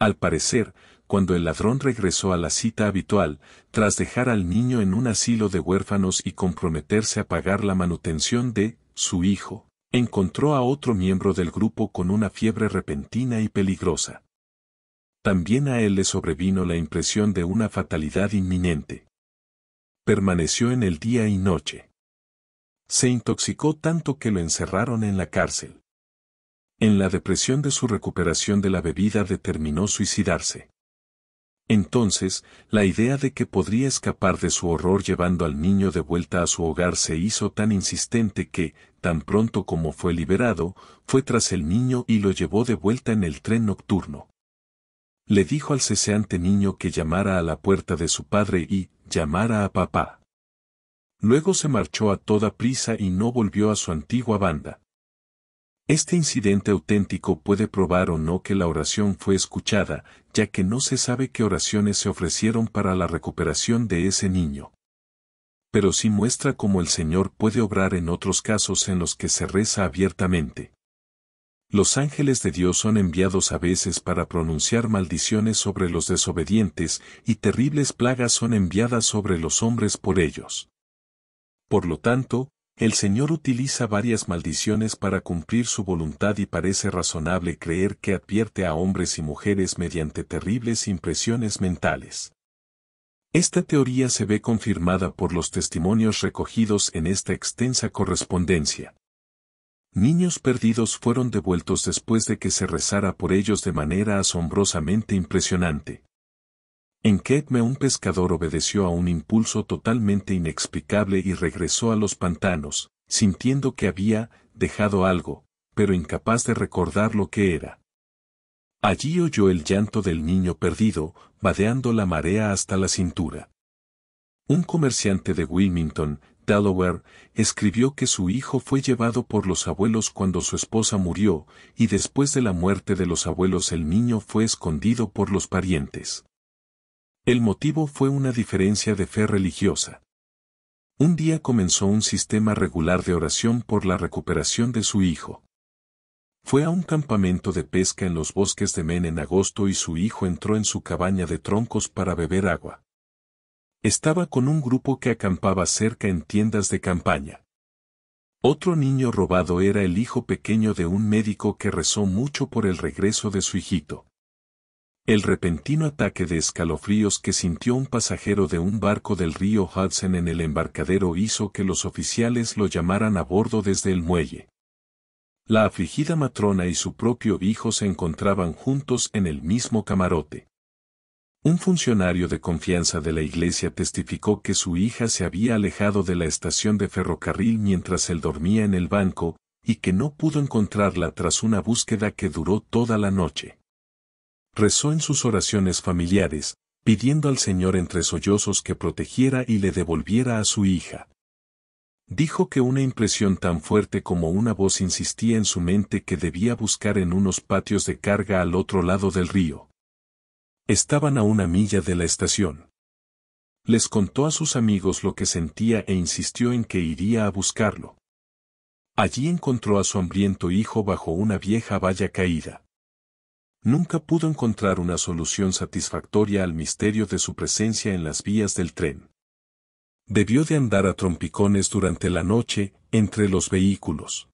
Al parecer, cuando el ladrón regresó a la cita habitual, tras dejar al niño en un asilo de huérfanos y comprometerse a pagar la manutención de su hijo, encontró a otro miembro del grupo con una fiebre repentina y peligrosa. También a él le sobrevino la impresión de una fatalidad inminente. Permaneció en el día y noche. Se intoxicó tanto que lo encerraron en la cárcel. En la depresión de su recuperación de la bebida determinó suicidarse. Entonces, la idea de que podría escapar de su horror llevando al niño de vuelta a su hogar se hizo tan insistente que, tan pronto como fue liberado, fue tras el niño y lo llevó de vuelta en el tren nocturno. Le dijo al ceseante niño que llamara a la puerta de su padre y llamara a papá. Luego se marchó a toda prisa y no volvió a su antigua banda. Este incidente auténtico puede probar o no que la oración fue escuchada, ya que no se sabe qué oraciones se ofrecieron para la recuperación de ese niño. Pero sí muestra cómo el Señor puede obrar en otros casos en los que se reza abiertamente. Los ángeles de Dios son enviados a veces para pronunciar maldiciones sobre los desobedientes y terribles plagas son enviadas sobre los hombres por ellos. Por lo tanto, el Señor utiliza varias maldiciones para cumplir su voluntad y parece razonable creer que advierte a hombres y mujeres mediante terribles impresiones mentales. Esta teoría se ve confirmada por los testimonios recogidos en esta extensa correspondencia. Niños perdidos fueron devueltos después de que se rezara por ellos de manera asombrosamente impresionante. En Ketme un pescador obedeció a un impulso totalmente inexplicable y regresó a los pantanos, sintiendo que había dejado algo, pero incapaz de recordar lo que era. Allí oyó el llanto del niño perdido, vadeando la marea hasta la cintura. Un comerciante de Wilmington, Delaware, escribió que su hijo fue llevado por los abuelos cuando su esposa murió, y después de la muerte de los abuelos el niño fue escondido por los parientes. El motivo fue una diferencia de fe religiosa. Un día comenzó un sistema regular de oración por la recuperación de su hijo. Fue a un campamento de pesca en los bosques de Men en agosto y su hijo entró en su cabaña de troncos para beber agua. Estaba con un grupo que acampaba cerca en tiendas de campaña. Otro niño robado era el hijo pequeño de un médico que rezó mucho por el regreso de su hijito. El repentino ataque de escalofríos que sintió un pasajero de un barco del río Hudson en el embarcadero hizo que los oficiales lo llamaran a bordo desde el muelle. La afligida matrona y su propio hijo se encontraban juntos en el mismo camarote. Un funcionario de confianza de la iglesia testificó que su hija se había alejado de la estación de ferrocarril mientras él dormía en el banco, y que no pudo encontrarla tras una búsqueda que duró toda la noche rezó en sus oraciones familiares, pidiendo al Señor entre sollozos que protegiera y le devolviera a su hija. Dijo que una impresión tan fuerte como una voz insistía en su mente que debía buscar en unos patios de carga al otro lado del río. Estaban a una milla de la estación. Les contó a sus amigos lo que sentía e insistió en que iría a buscarlo. Allí encontró a su hambriento hijo bajo una vieja valla caída nunca pudo encontrar una solución satisfactoria al misterio de su presencia en las vías del tren. Debió de andar a trompicones durante la noche, entre los vehículos.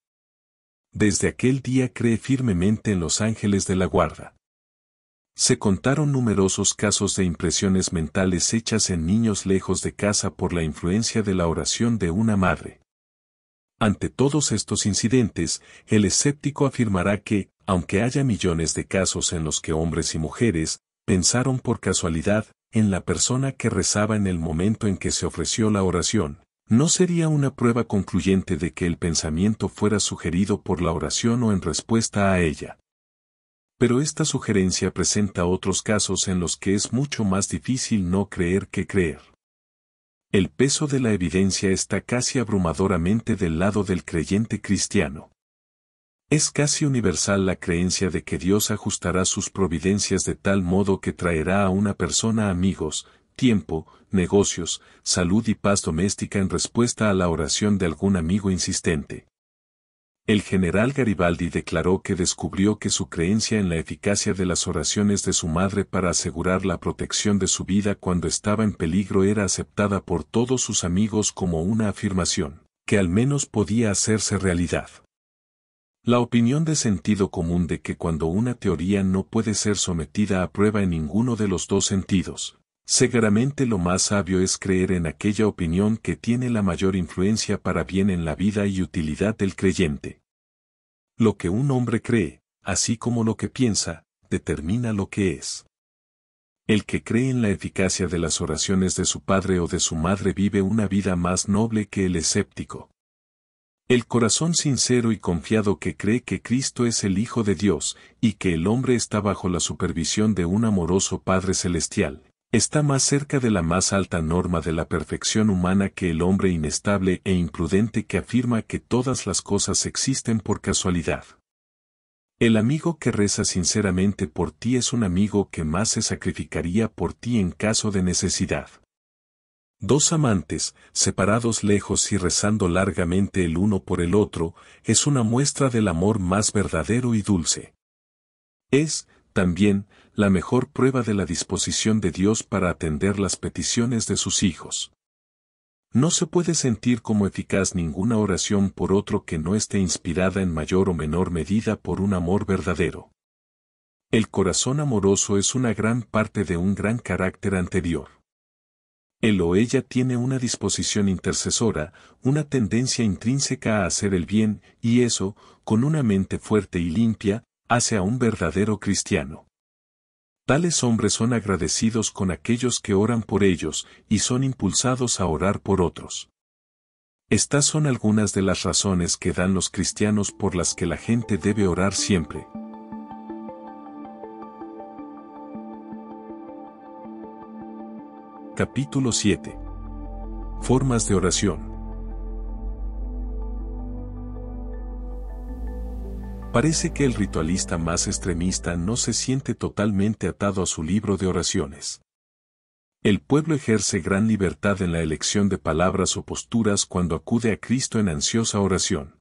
Desde aquel día cree firmemente en los ángeles de la guarda. Se contaron numerosos casos de impresiones mentales hechas en niños lejos de casa por la influencia de la oración de una madre. Ante todos estos incidentes, el escéptico afirmará que, aunque haya millones de casos en los que hombres y mujeres, pensaron por casualidad, en la persona que rezaba en el momento en que se ofreció la oración, no sería una prueba concluyente de que el pensamiento fuera sugerido por la oración o en respuesta a ella. Pero esta sugerencia presenta otros casos en los que es mucho más difícil no creer que creer. El peso de la evidencia está casi abrumadoramente del lado del creyente cristiano. Es casi universal la creencia de que Dios ajustará sus providencias de tal modo que traerá a una persona amigos, tiempo, negocios, salud y paz doméstica en respuesta a la oración de algún amigo insistente. El general Garibaldi declaró que descubrió que su creencia en la eficacia de las oraciones de su madre para asegurar la protección de su vida cuando estaba en peligro era aceptada por todos sus amigos como una afirmación, que al menos podía hacerse realidad. La opinión de sentido común de que cuando una teoría no puede ser sometida a prueba en ninguno de los dos sentidos, seguramente lo más sabio es creer en aquella opinión que tiene la mayor influencia para bien en la vida y utilidad del creyente. Lo que un hombre cree, así como lo que piensa, determina lo que es. El que cree en la eficacia de las oraciones de su padre o de su madre vive una vida más noble que el escéptico. El corazón sincero y confiado que cree que Cristo es el Hijo de Dios y que el hombre está bajo la supervisión de un amoroso Padre Celestial, está más cerca de la más alta norma de la perfección humana que el hombre inestable e imprudente que afirma que todas las cosas existen por casualidad. El amigo que reza sinceramente por ti es un amigo que más se sacrificaría por ti en caso de necesidad. Dos amantes, separados lejos y rezando largamente el uno por el otro, es una muestra del amor más verdadero y dulce. Es, también, la mejor prueba de la disposición de Dios para atender las peticiones de sus hijos. No se puede sentir como eficaz ninguna oración por otro que no esté inspirada en mayor o menor medida por un amor verdadero. El corazón amoroso es una gran parte de un gran carácter anterior. Él o ella tiene una disposición intercesora, una tendencia intrínseca a hacer el bien, y eso, con una mente fuerte y limpia, hace a un verdadero cristiano. Tales hombres son agradecidos con aquellos que oran por ellos y son impulsados a orar por otros. Estas son algunas de las razones que dan los cristianos por las que la gente debe orar siempre. Capítulo 7. Formas de oración. Parece que el ritualista más extremista no se siente totalmente atado a su libro de oraciones. El pueblo ejerce gran libertad en la elección de palabras o posturas cuando acude a Cristo en ansiosa oración.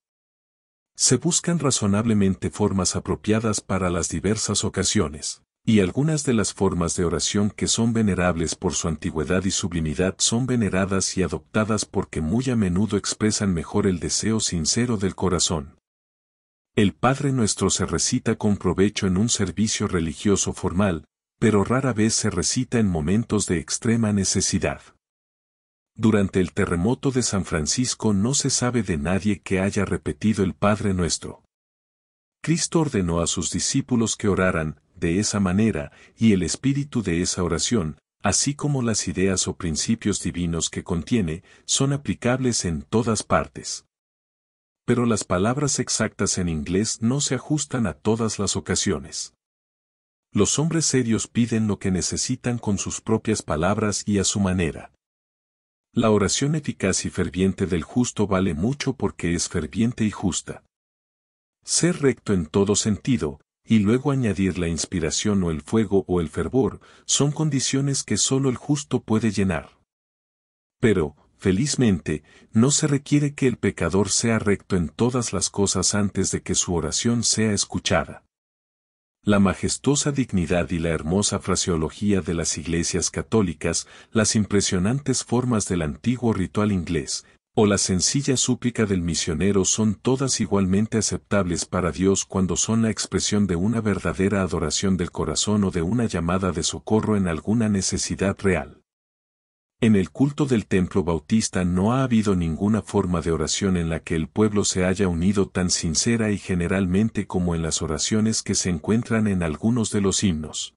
Se buscan razonablemente formas apropiadas para las diversas ocasiones, y algunas de las formas de oración que son venerables por su antigüedad y sublimidad son veneradas y adoptadas porque muy a menudo expresan mejor el deseo sincero del corazón. El Padre Nuestro se recita con provecho en un servicio religioso formal, pero rara vez se recita en momentos de extrema necesidad. Durante el terremoto de San Francisco no se sabe de nadie que haya repetido el Padre Nuestro. Cristo ordenó a sus discípulos que oraran, de esa manera, y el espíritu de esa oración, así como las ideas o principios divinos que contiene, son aplicables en todas partes pero las palabras exactas en inglés no se ajustan a todas las ocasiones. Los hombres serios piden lo que necesitan con sus propias palabras y a su manera. La oración eficaz y ferviente del justo vale mucho porque es ferviente y justa. Ser recto en todo sentido, y luego añadir la inspiración o el fuego o el fervor, son condiciones que solo el justo puede llenar. Pero, Felizmente, no se requiere que el pecador sea recto en todas las cosas antes de que su oración sea escuchada. La majestuosa dignidad y la hermosa fraseología de las iglesias católicas, las impresionantes formas del antiguo ritual inglés, o la sencilla súplica del misionero son todas igualmente aceptables para Dios cuando son la expresión de una verdadera adoración del corazón o de una llamada de socorro en alguna necesidad real. En el culto del templo bautista no ha habido ninguna forma de oración en la que el pueblo se haya unido tan sincera y generalmente como en las oraciones que se encuentran en algunos de los himnos.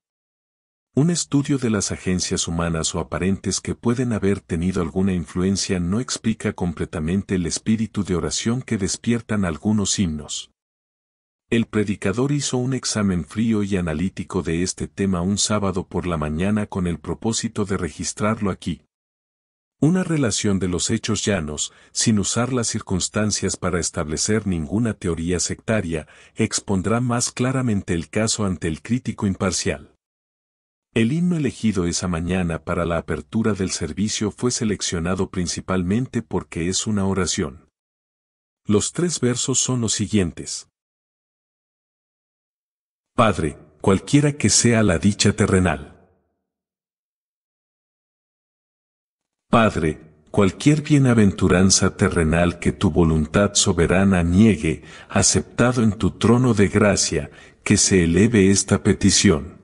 Un estudio de las agencias humanas o aparentes que pueden haber tenido alguna influencia no explica completamente el espíritu de oración que despiertan algunos himnos. El predicador hizo un examen frío y analítico de este tema un sábado por la mañana con el propósito de registrarlo aquí. Una relación de los hechos llanos, sin usar las circunstancias para establecer ninguna teoría sectaria, expondrá más claramente el caso ante el crítico imparcial. El himno elegido esa mañana para la apertura del servicio fue seleccionado principalmente porque es una oración. Los tres versos son los siguientes. Padre, cualquiera que sea la dicha terrenal Padre, cualquier bienaventuranza terrenal que tu voluntad soberana niegue, aceptado en tu trono de gracia, que se eleve esta petición.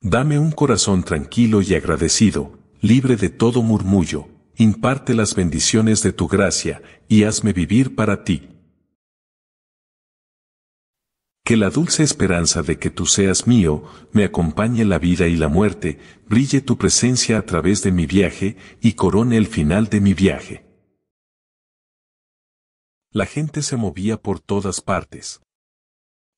Dame un corazón tranquilo y agradecido, libre de todo murmullo, imparte las bendiciones de tu gracia, y hazme vivir para ti que la dulce esperanza de que tú seas mío, me acompañe la vida y la muerte, brille tu presencia a través de mi viaje y corone el final de mi viaje. La gente se movía por todas partes.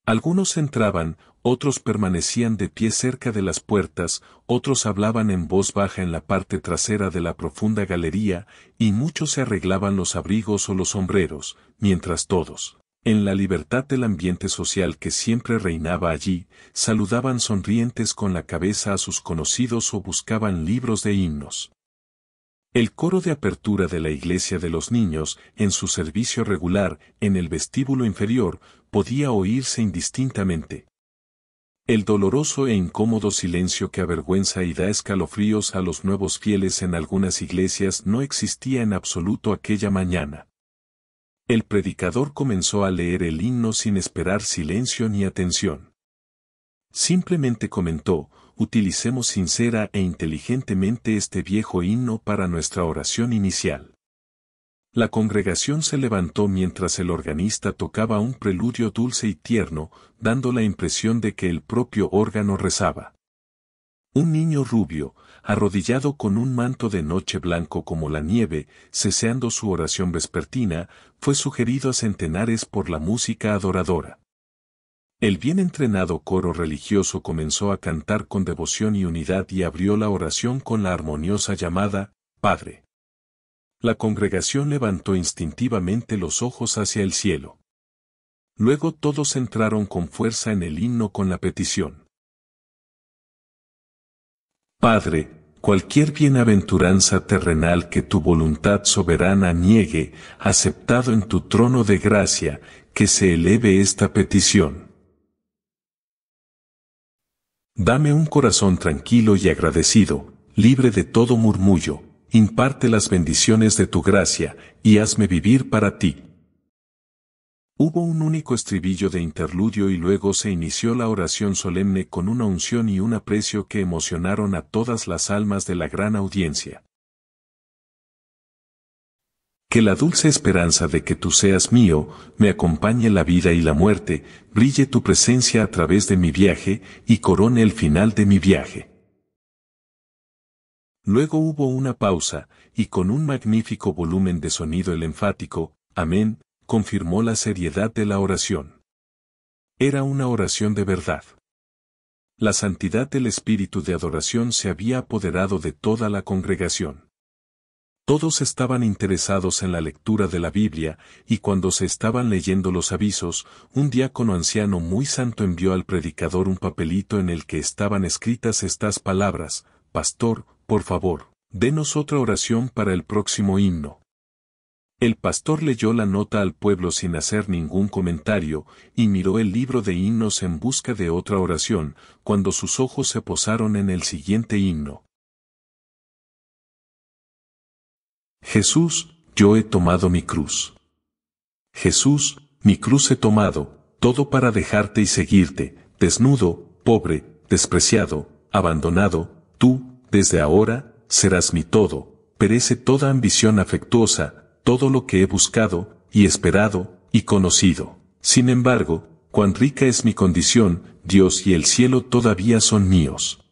Algunos entraban, otros permanecían de pie cerca de las puertas, otros hablaban en voz baja en la parte trasera de la profunda galería, y muchos se arreglaban los abrigos o los sombreros, mientras todos, en la libertad del ambiente social que siempre reinaba allí, saludaban sonrientes con la cabeza a sus conocidos o buscaban libros de himnos. El coro de apertura de la iglesia de los niños, en su servicio regular, en el vestíbulo inferior, podía oírse indistintamente. El doloroso e incómodo silencio que avergüenza y da escalofríos a los nuevos fieles en algunas iglesias no existía en absoluto aquella mañana. El predicador comenzó a leer el himno sin esperar silencio ni atención. Simplemente comentó, utilicemos sincera e inteligentemente este viejo himno para nuestra oración inicial. La congregación se levantó mientras el organista tocaba un preludio dulce y tierno, dando la impresión de que el propio órgano rezaba. Un niño rubio, arrodillado con un manto de noche blanco como la nieve, ceseando su oración vespertina, fue sugerido a centenares por la música adoradora. El bien entrenado coro religioso comenzó a cantar con devoción y unidad y abrió la oración con la armoniosa llamada, Padre. La congregación levantó instintivamente los ojos hacia el cielo. Luego todos entraron con fuerza en el himno con la petición. Padre, cualquier bienaventuranza terrenal que tu voluntad soberana niegue, aceptado en tu trono de gracia, que se eleve esta petición. Dame un corazón tranquilo y agradecido, libre de todo murmullo, imparte las bendiciones de tu gracia, y hazme vivir para ti. Hubo un único estribillo de interludio y luego se inició la oración solemne con una unción y un aprecio que emocionaron a todas las almas de la gran audiencia. Que la dulce esperanza de que tú seas mío, me acompañe la vida y la muerte, brille tu presencia a través de mi viaje y corone el final de mi viaje. Luego hubo una pausa, y con un magnífico volumen de sonido el enfático, Amén, confirmó la seriedad de la oración. Era una oración de verdad. La santidad del espíritu de adoración se había apoderado de toda la congregación. Todos estaban interesados en la lectura de la Biblia, y cuando se estaban leyendo los avisos, un diácono anciano muy santo envió al predicador un papelito en el que estaban escritas estas palabras, Pastor, por favor, denos otra oración para el próximo himno. El pastor leyó la nota al pueblo sin hacer ningún comentario, y miró el libro de himnos en busca de otra oración, cuando sus ojos se posaron en el siguiente himno. Jesús, yo he tomado mi cruz. Jesús, mi cruz he tomado, todo para dejarte y seguirte, desnudo, pobre, despreciado, abandonado, tú, desde ahora, serás mi todo, perece toda ambición afectuosa, todo lo que he buscado, y esperado, y conocido. Sin embargo, cuán rica es mi condición, Dios y el cielo todavía son míos.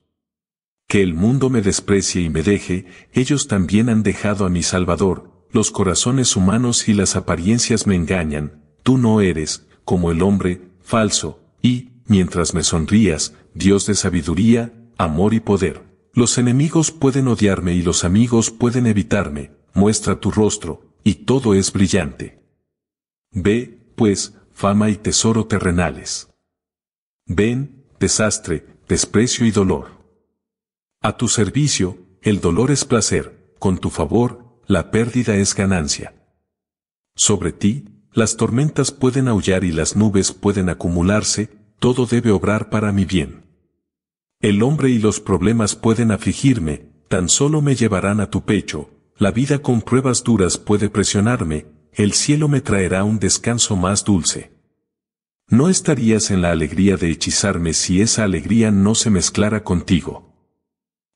Que el mundo me desprecie y me deje, ellos también han dejado a mi Salvador, los corazones humanos y las apariencias me engañan, tú no eres, como el hombre, falso, y, mientras me sonrías, Dios de sabiduría, amor y poder. Los enemigos pueden odiarme y los amigos pueden evitarme, muestra tu rostro, y todo es brillante. Ve, pues, fama y tesoro terrenales. Ven, desastre, desprecio y dolor. A tu servicio, el dolor es placer, con tu favor, la pérdida es ganancia. Sobre ti, las tormentas pueden aullar y las nubes pueden acumularse, todo debe obrar para mi bien. El hombre y los problemas pueden afligirme, tan solo me llevarán a tu pecho, la vida con pruebas duras puede presionarme, el cielo me traerá un descanso más dulce. No estarías en la alegría de hechizarme si esa alegría no se mezclara contigo.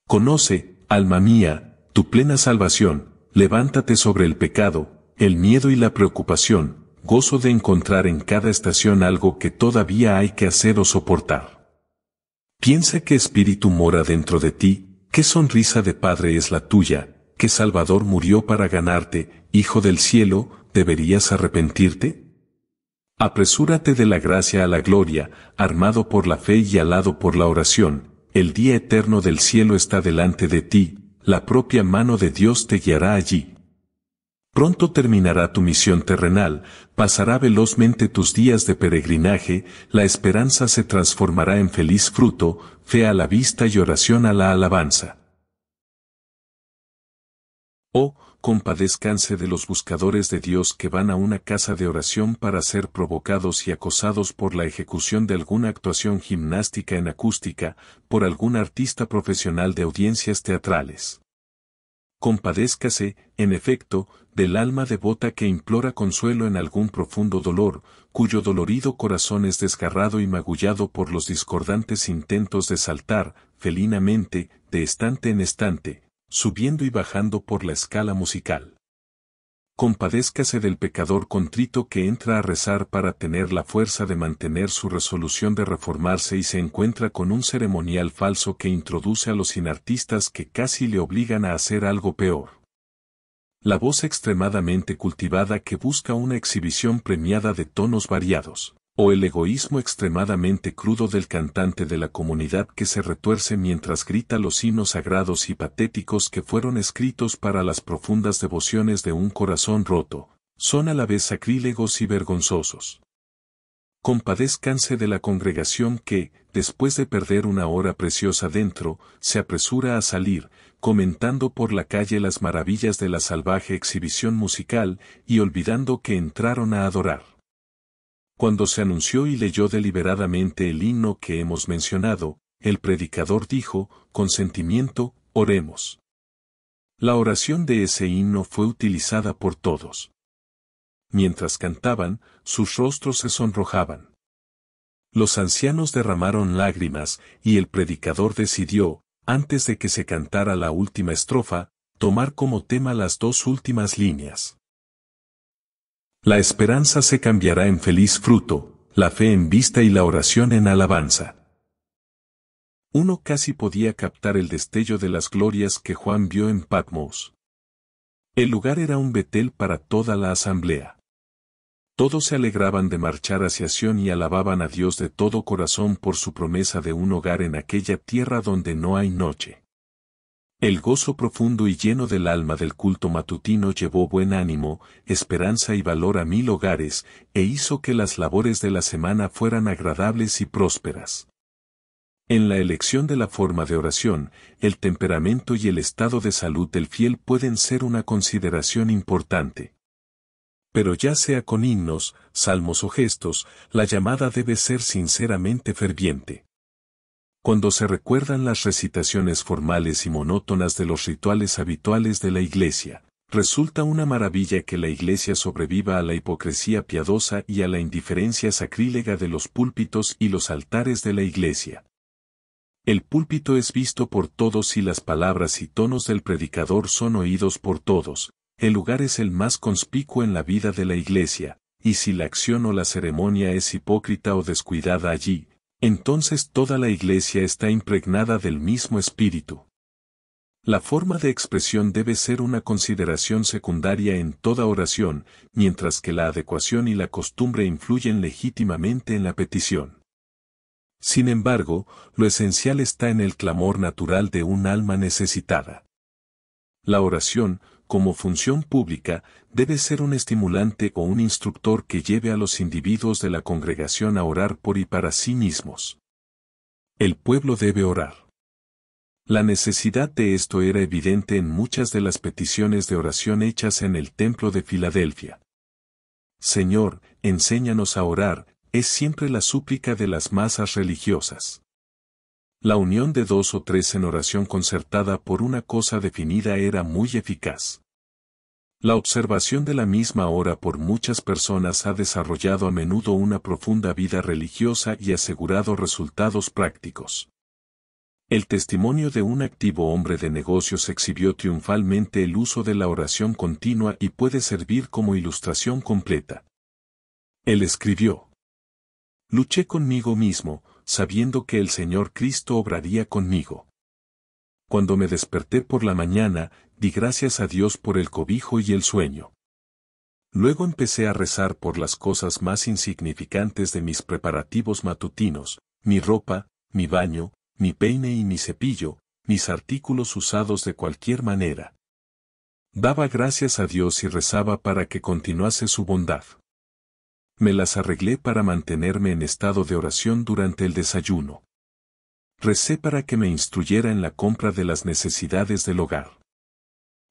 Conoce, alma mía, tu plena salvación, levántate sobre el pecado, el miedo y la preocupación, gozo de encontrar en cada estación algo que todavía hay que hacer o soportar. Piensa qué espíritu mora dentro de ti, qué sonrisa de padre es la tuya, que Salvador murió para ganarte, Hijo del cielo, ¿deberías arrepentirte? Apresúrate de la gracia a la gloria, armado por la fe y alado por la oración, el día eterno del cielo está delante de ti, la propia mano de Dios te guiará allí. Pronto terminará tu misión terrenal, pasará velozmente tus días de peregrinaje, la esperanza se transformará en feliz fruto, fe a la vista y oración a la alabanza. Oh, compadézcanse de los buscadores de Dios que van a una casa de oración para ser provocados y acosados por la ejecución de alguna actuación gimnástica en acústica, por algún artista profesional de audiencias teatrales. Compadézcase, en efecto, del alma devota que implora consuelo en algún profundo dolor, cuyo dolorido corazón es desgarrado y magullado por los discordantes intentos de saltar, felinamente, de estante en estante, subiendo y bajando por la escala musical. Compadézcase del pecador contrito que entra a rezar para tener la fuerza de mantener su resolución de reformarse y se encuentra con un ceremonial falso que introduce a los inartistas que casi le obligan a hacer algo peor. La voz extremadamente cultivada que busca una exhibición premiada de tonos variados. O el egoísmo extremadamente crudo del cantante de la comunidad que se retuerce mientras grita los himnos sagrados y patéticos que fueron escritos para las profundas devociones de un corazón roto, son a la vez sacrílegos y vergonzosos. Compadéscanse de la congregación que, después de perder una hora preciosa dentro, se apresura a salir, comentando por la calle las maravillas de la salvaje exhibición musical y olvidando que entraron a adorar. Cuando se anunció y leyó deliberadamente el himno que hemos mencionado, el predicador dijo, con sentimiento, oremos. La oración de ese himno fue utilizada por todos. Mientras cantaban, sus rostros se sonrojaban. Los ancianos derramaron lágrimas, y el predicador decidió, antes de que se cantara la última estrofa, tomar como tema las dos últimas líneas. La esperanza se cambiará en feliz fruto, la fe en vista y la oración en alabanza. Uno casi podía captar el destello de las glorias que Juan vio en Patmos. El lugar era un Betel para toda la asamblea. Todos se alegraban de marchar hacia Sión y alababan a Dios de todo corazón por su promesa de un hogar en aquella tierra donde no hay noche. El gozo profundo y lleno del alma del culto matutino llevó buen ánimo, esperanza y valor a mil hogares, e hizo que las labores de la semana fueran agradables y prósperas. En la elección de la forma de oración, el temperamento y el estado de salud del fiel pueden ser una consideración importante. Pero ya sea con himnos, salmos o gestos, la llamada debe ser sinceramente ferviente cuando se recuerdan las recitaciones formales y monótonas de los rituales habituales de la Iglesia, resulta una maravilla que la Iglesia sobreviva a la hipocresía piadosa y a la indiferencia sacrílega de los púlpitos y los altares de la Iglesia. El púlpito es visto por todos y las palabras y tonos del predicador son oídos por todos, el lugar es el más conspicuo en la vida de la Iglesia, y si la acción o la ceremonia es hipócrita o descuidada allí, entonces toda la iglesia está impregnada del mismo espíritu. La forma de expresión debe ser una consideración secundaria en toda oración, mientras que la adecuación y la costumbre influyen legítimamente en la petición. Sin embargo, lo esencial está en el clamor natural de un alma necesitada. La oración, como función pública, debe ser un estimulante o un instructor que lleve a los individuos de la congregación a orar por y para sí mismos. El pueblo debe orar. La necesidad de esto era evidente en muchas de las peticiones de oración hechas en el templo de Filadelfia. Señor, enséñanos a orar, es siempre la súplica de las masas religiosas. La unión de dos o tres en oración concertada por una cosa definida era muy eficaz. La observación de la misma hora por muchas personas ha desarrollado a menudo una profunda vida religiosa y asegurado resultados prácticos. El testimonio de un activo hombre de negocios exhibió triunfalmente el uso de la oración continua y puede servir como ilustración completa. Él escribió, Luché conmigo mismo, sabiendo que el Señor Cristo obraría conmigo cuando me desperté por la mañana, di gracias a Dios por el cobijo y el sueño. Luego empecé a rezar por las cosas más insignificantes de mis preparativos matutinos, mi ropa, mi baño, mi peine y mi cepillo, mis artículos usados de cualquier manera. Daba gracias a Dios y rezaba para que continuase su bondad. Me las arreglé para mantenerme en estado de oración durante el desayuno. Recé para que me instruyera en la compra de las necesidades del hogar.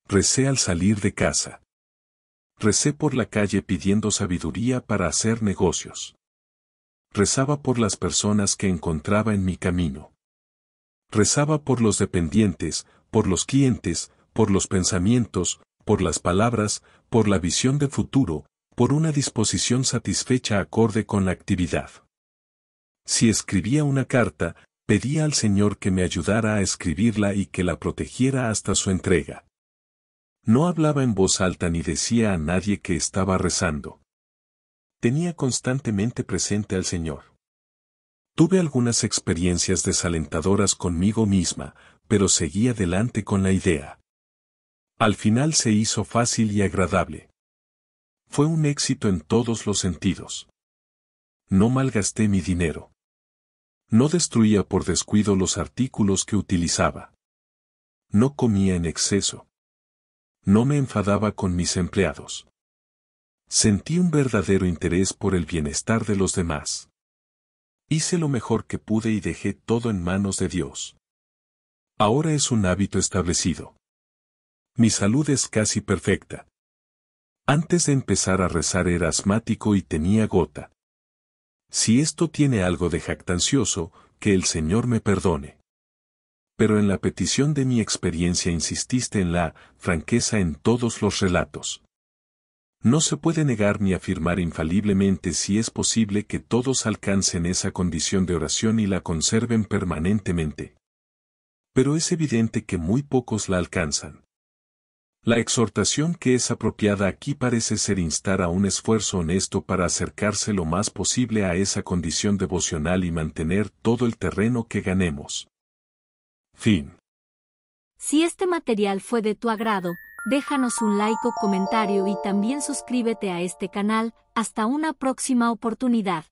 Recé al salir de casa. Recé por la calle pidiendo sabiduría para hacer negocios. Rezaba por las personas que encontraba en mi camino. Rezaba por los dependientes, por los clientes, por los pensamientos, por las palabras, por la visión de futuro, por una disposición satisfecha acorde con la actividad. Si escribía una carta, Pedí al Señor que me ayudara a escribirla y que la protegiera hasta su entrega. No hablaba en voz alta ni decía a nadie que estaba rezando. Tenía constantemente presente al Señor. Tuve algunas experiencias desalentadoras conmigo misma, pero seguí adelante con la idea. Al final se hizo fácil y agradable. Fue un éxito en todos los sentidos. No malgasté mi dinero. No destruía por descuido los artículos que utilizaba. No comía en exceso. No me enfadaba con mis empleados. Sentí un verdadero interés por el bienestar de los demás. Hice lo mejor que pude y dejé todo en manos de Dios. Ahora es un hábito establecido. Mi salud es casi perfecta. Antes de empezar a rezar era asmático y tenía gota. Si esto tiene algo de jactancioso, que el Señor me perdone. Pero en la petición de mi experiencia insististe en la franqueza en todos los relatos. No se puede negar ni afirmar infaliblemente si es posible que todos alcancen esa condición de oración y la conserven permanentemente. Pero es evidente que muy pocos la alcanzan. La exhortación que es apropiada aquí parece ser instar a un esfuerzo honesto para acercarse lo más posible a esa condición devocional y mantener todo el terreno que ganemos. Fin. Si este material fue de tu agrado, déjanos un like o comentario y también suscríbete a este canal, hasta una próxima oportunidad.